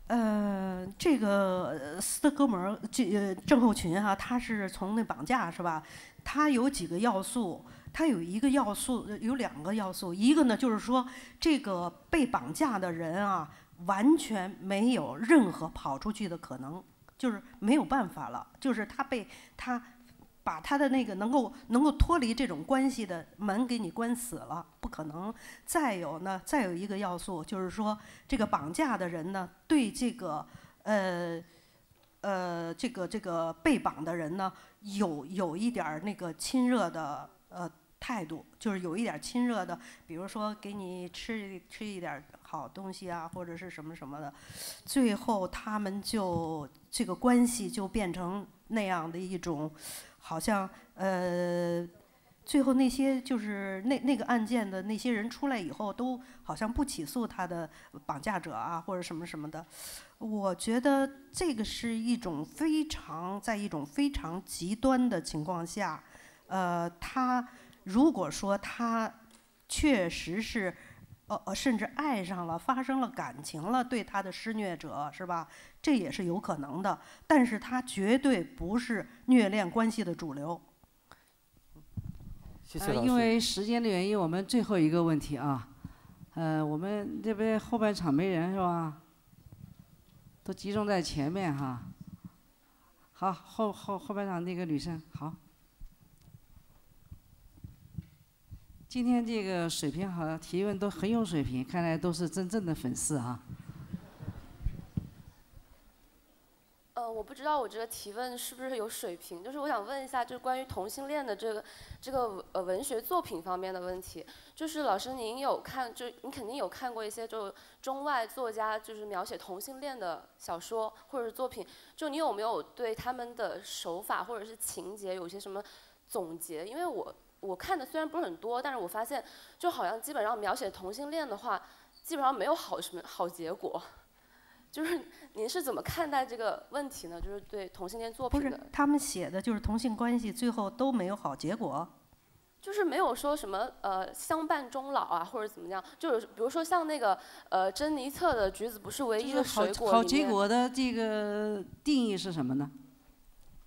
呃，这个斯特哥门儿这症候群哈，它是从那绑架是吧？它有几个要素，它有一个要素，有两个要素。一个呢就是说，这个被绑架的人啊，完全没有任何跑出去的可能，就是没有办法了，就是他被他。把他的那个能够能够脱离这种关系的门给你关死了，不可能。再有呢，再有一个要素就是说，这个绑架的人呢，对这个，呃，呃，这个这个被绑的人呢，有有一点儿那个亲热的呃态度，就是有一点儿亲热的，比如说给你吃吃一点儿好东西啊，或者是什么什么的。最后他们就这个关系就变成那样的一种。好像呃，最后那些就是那那个案件的那些人出来以后，都好像不起诉他的绑架者啊，或者什么什么的。我觉得这个是一种非常在一种非常极端的情况下，呃，他如果说他确实是。呃呃，甚至爱上了，发生了感情了，对他的施虐者是吧？这也是有可能的，但是他绝对不是虐恋关系的主流。谢谢因为时间的原因，我们最后一个问题啊，呃，我们这边后半场没人是吧？都集中在前面哈。好，后后后半场那个女生好。今天这个水平好像提问都很有水平，看来都是真正的粉丝啊。呃，我不知道我这个提问是不是有水平，就是我想问一下，就关于同性恋的这个这个呃文学作品方面的问题，就是老师您有看，就你肯定有看过一些就中外作家就是描写同性恋的小说或者是作品，就你有没有对他们的手法或者是情节有些什么总结？因为我。我看的虽然不是很多，但是我发现，就好像基本上描写同性恋的话，基本上没有好什么好结果。就是您是怎么看待这个问题呢？就是对同性恋作品的。不是他们写的就是同性关系，最后都没有好结果。就是没有说什么呃相伴终老啊或者怎么样，就是比如说像那个呃珍妮特的《橘子不是唯一的水果》好结果的这个定义是什么呢？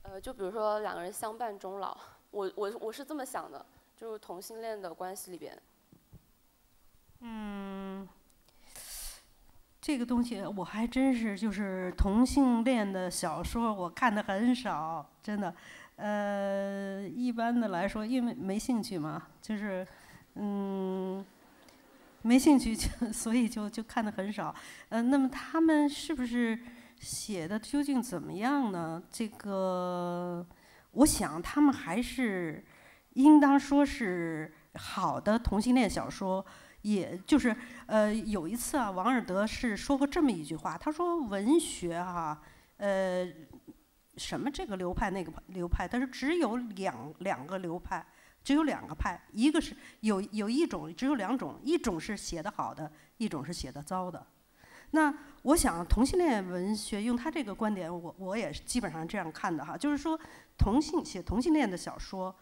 呃，就比如说两个人相伴终老。我我我是这么想的，就是同性恋的关系里边，嗯，这个东西我还真是就是同性恋的小说我看的很少，真的，呃，一般的来说因为没兴趣嘛，就是嗯，没兴趣就 所以就就看的很少，呃，那么他们是不是写的究竟怎么样呢？这个。我想他们还是应当说是好的同性恋小说，也就是呃，有一次啊，王尔德是说过这么一句话，他说文学哈，呃，什么这个流派那个流派，但是只有两两个流派，只有两个派，一个是有有一种，只有两种，一种是写的好的，一种是写的糟的。那我想同性恋文学用他这个观点，我我也基本上这样看的哈，就是说。同性写同性恋的小说，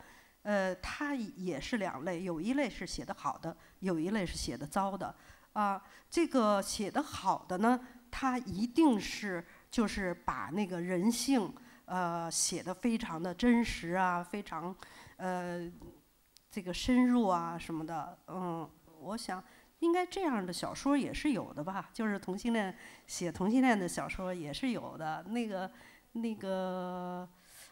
呃，它也是两类，有一类是写的好的，有一类是写的糟的。啊，这个写的好的呢，它一定是就是把那个人性呃写的非常的真实啊，非常呃这个深入啊什么的。嗯，我想应该这样的小说也是有的吧，就是同性恋写同性恋的小说也是有的。那个那个。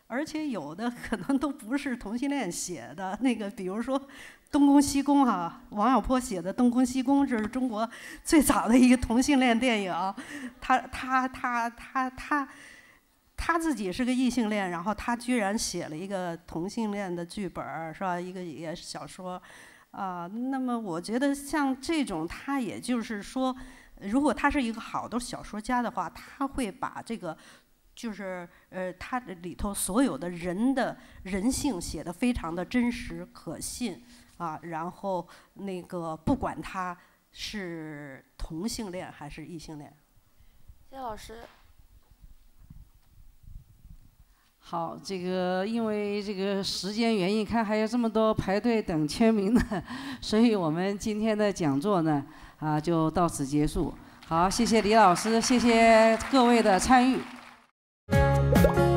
而且有的可能都不是同性恋写的那个，比如说《东宫西宫》哈，王小波写的《东宫西宫》这是中国最早的一个同性恋电影，他他他他他，他自己是个异性恋，然后他居然写了一个同性恋的剧本是吧？一个也是小说啊。那么我觉得像这种他也就是说，如果他是一个好的小说家的话，他会把这个。就是呃，他的里头所有的人的人性写的非常的真实可信啊，然后那个不管他是同性恋还是异性恋，谢老师，好，这个因为这个时间原因，看还有这么多排队等签名的，所以我们今天的讲座呢啊就到此结束。好，谢谢李老师，谢谢各位的参与。Bye.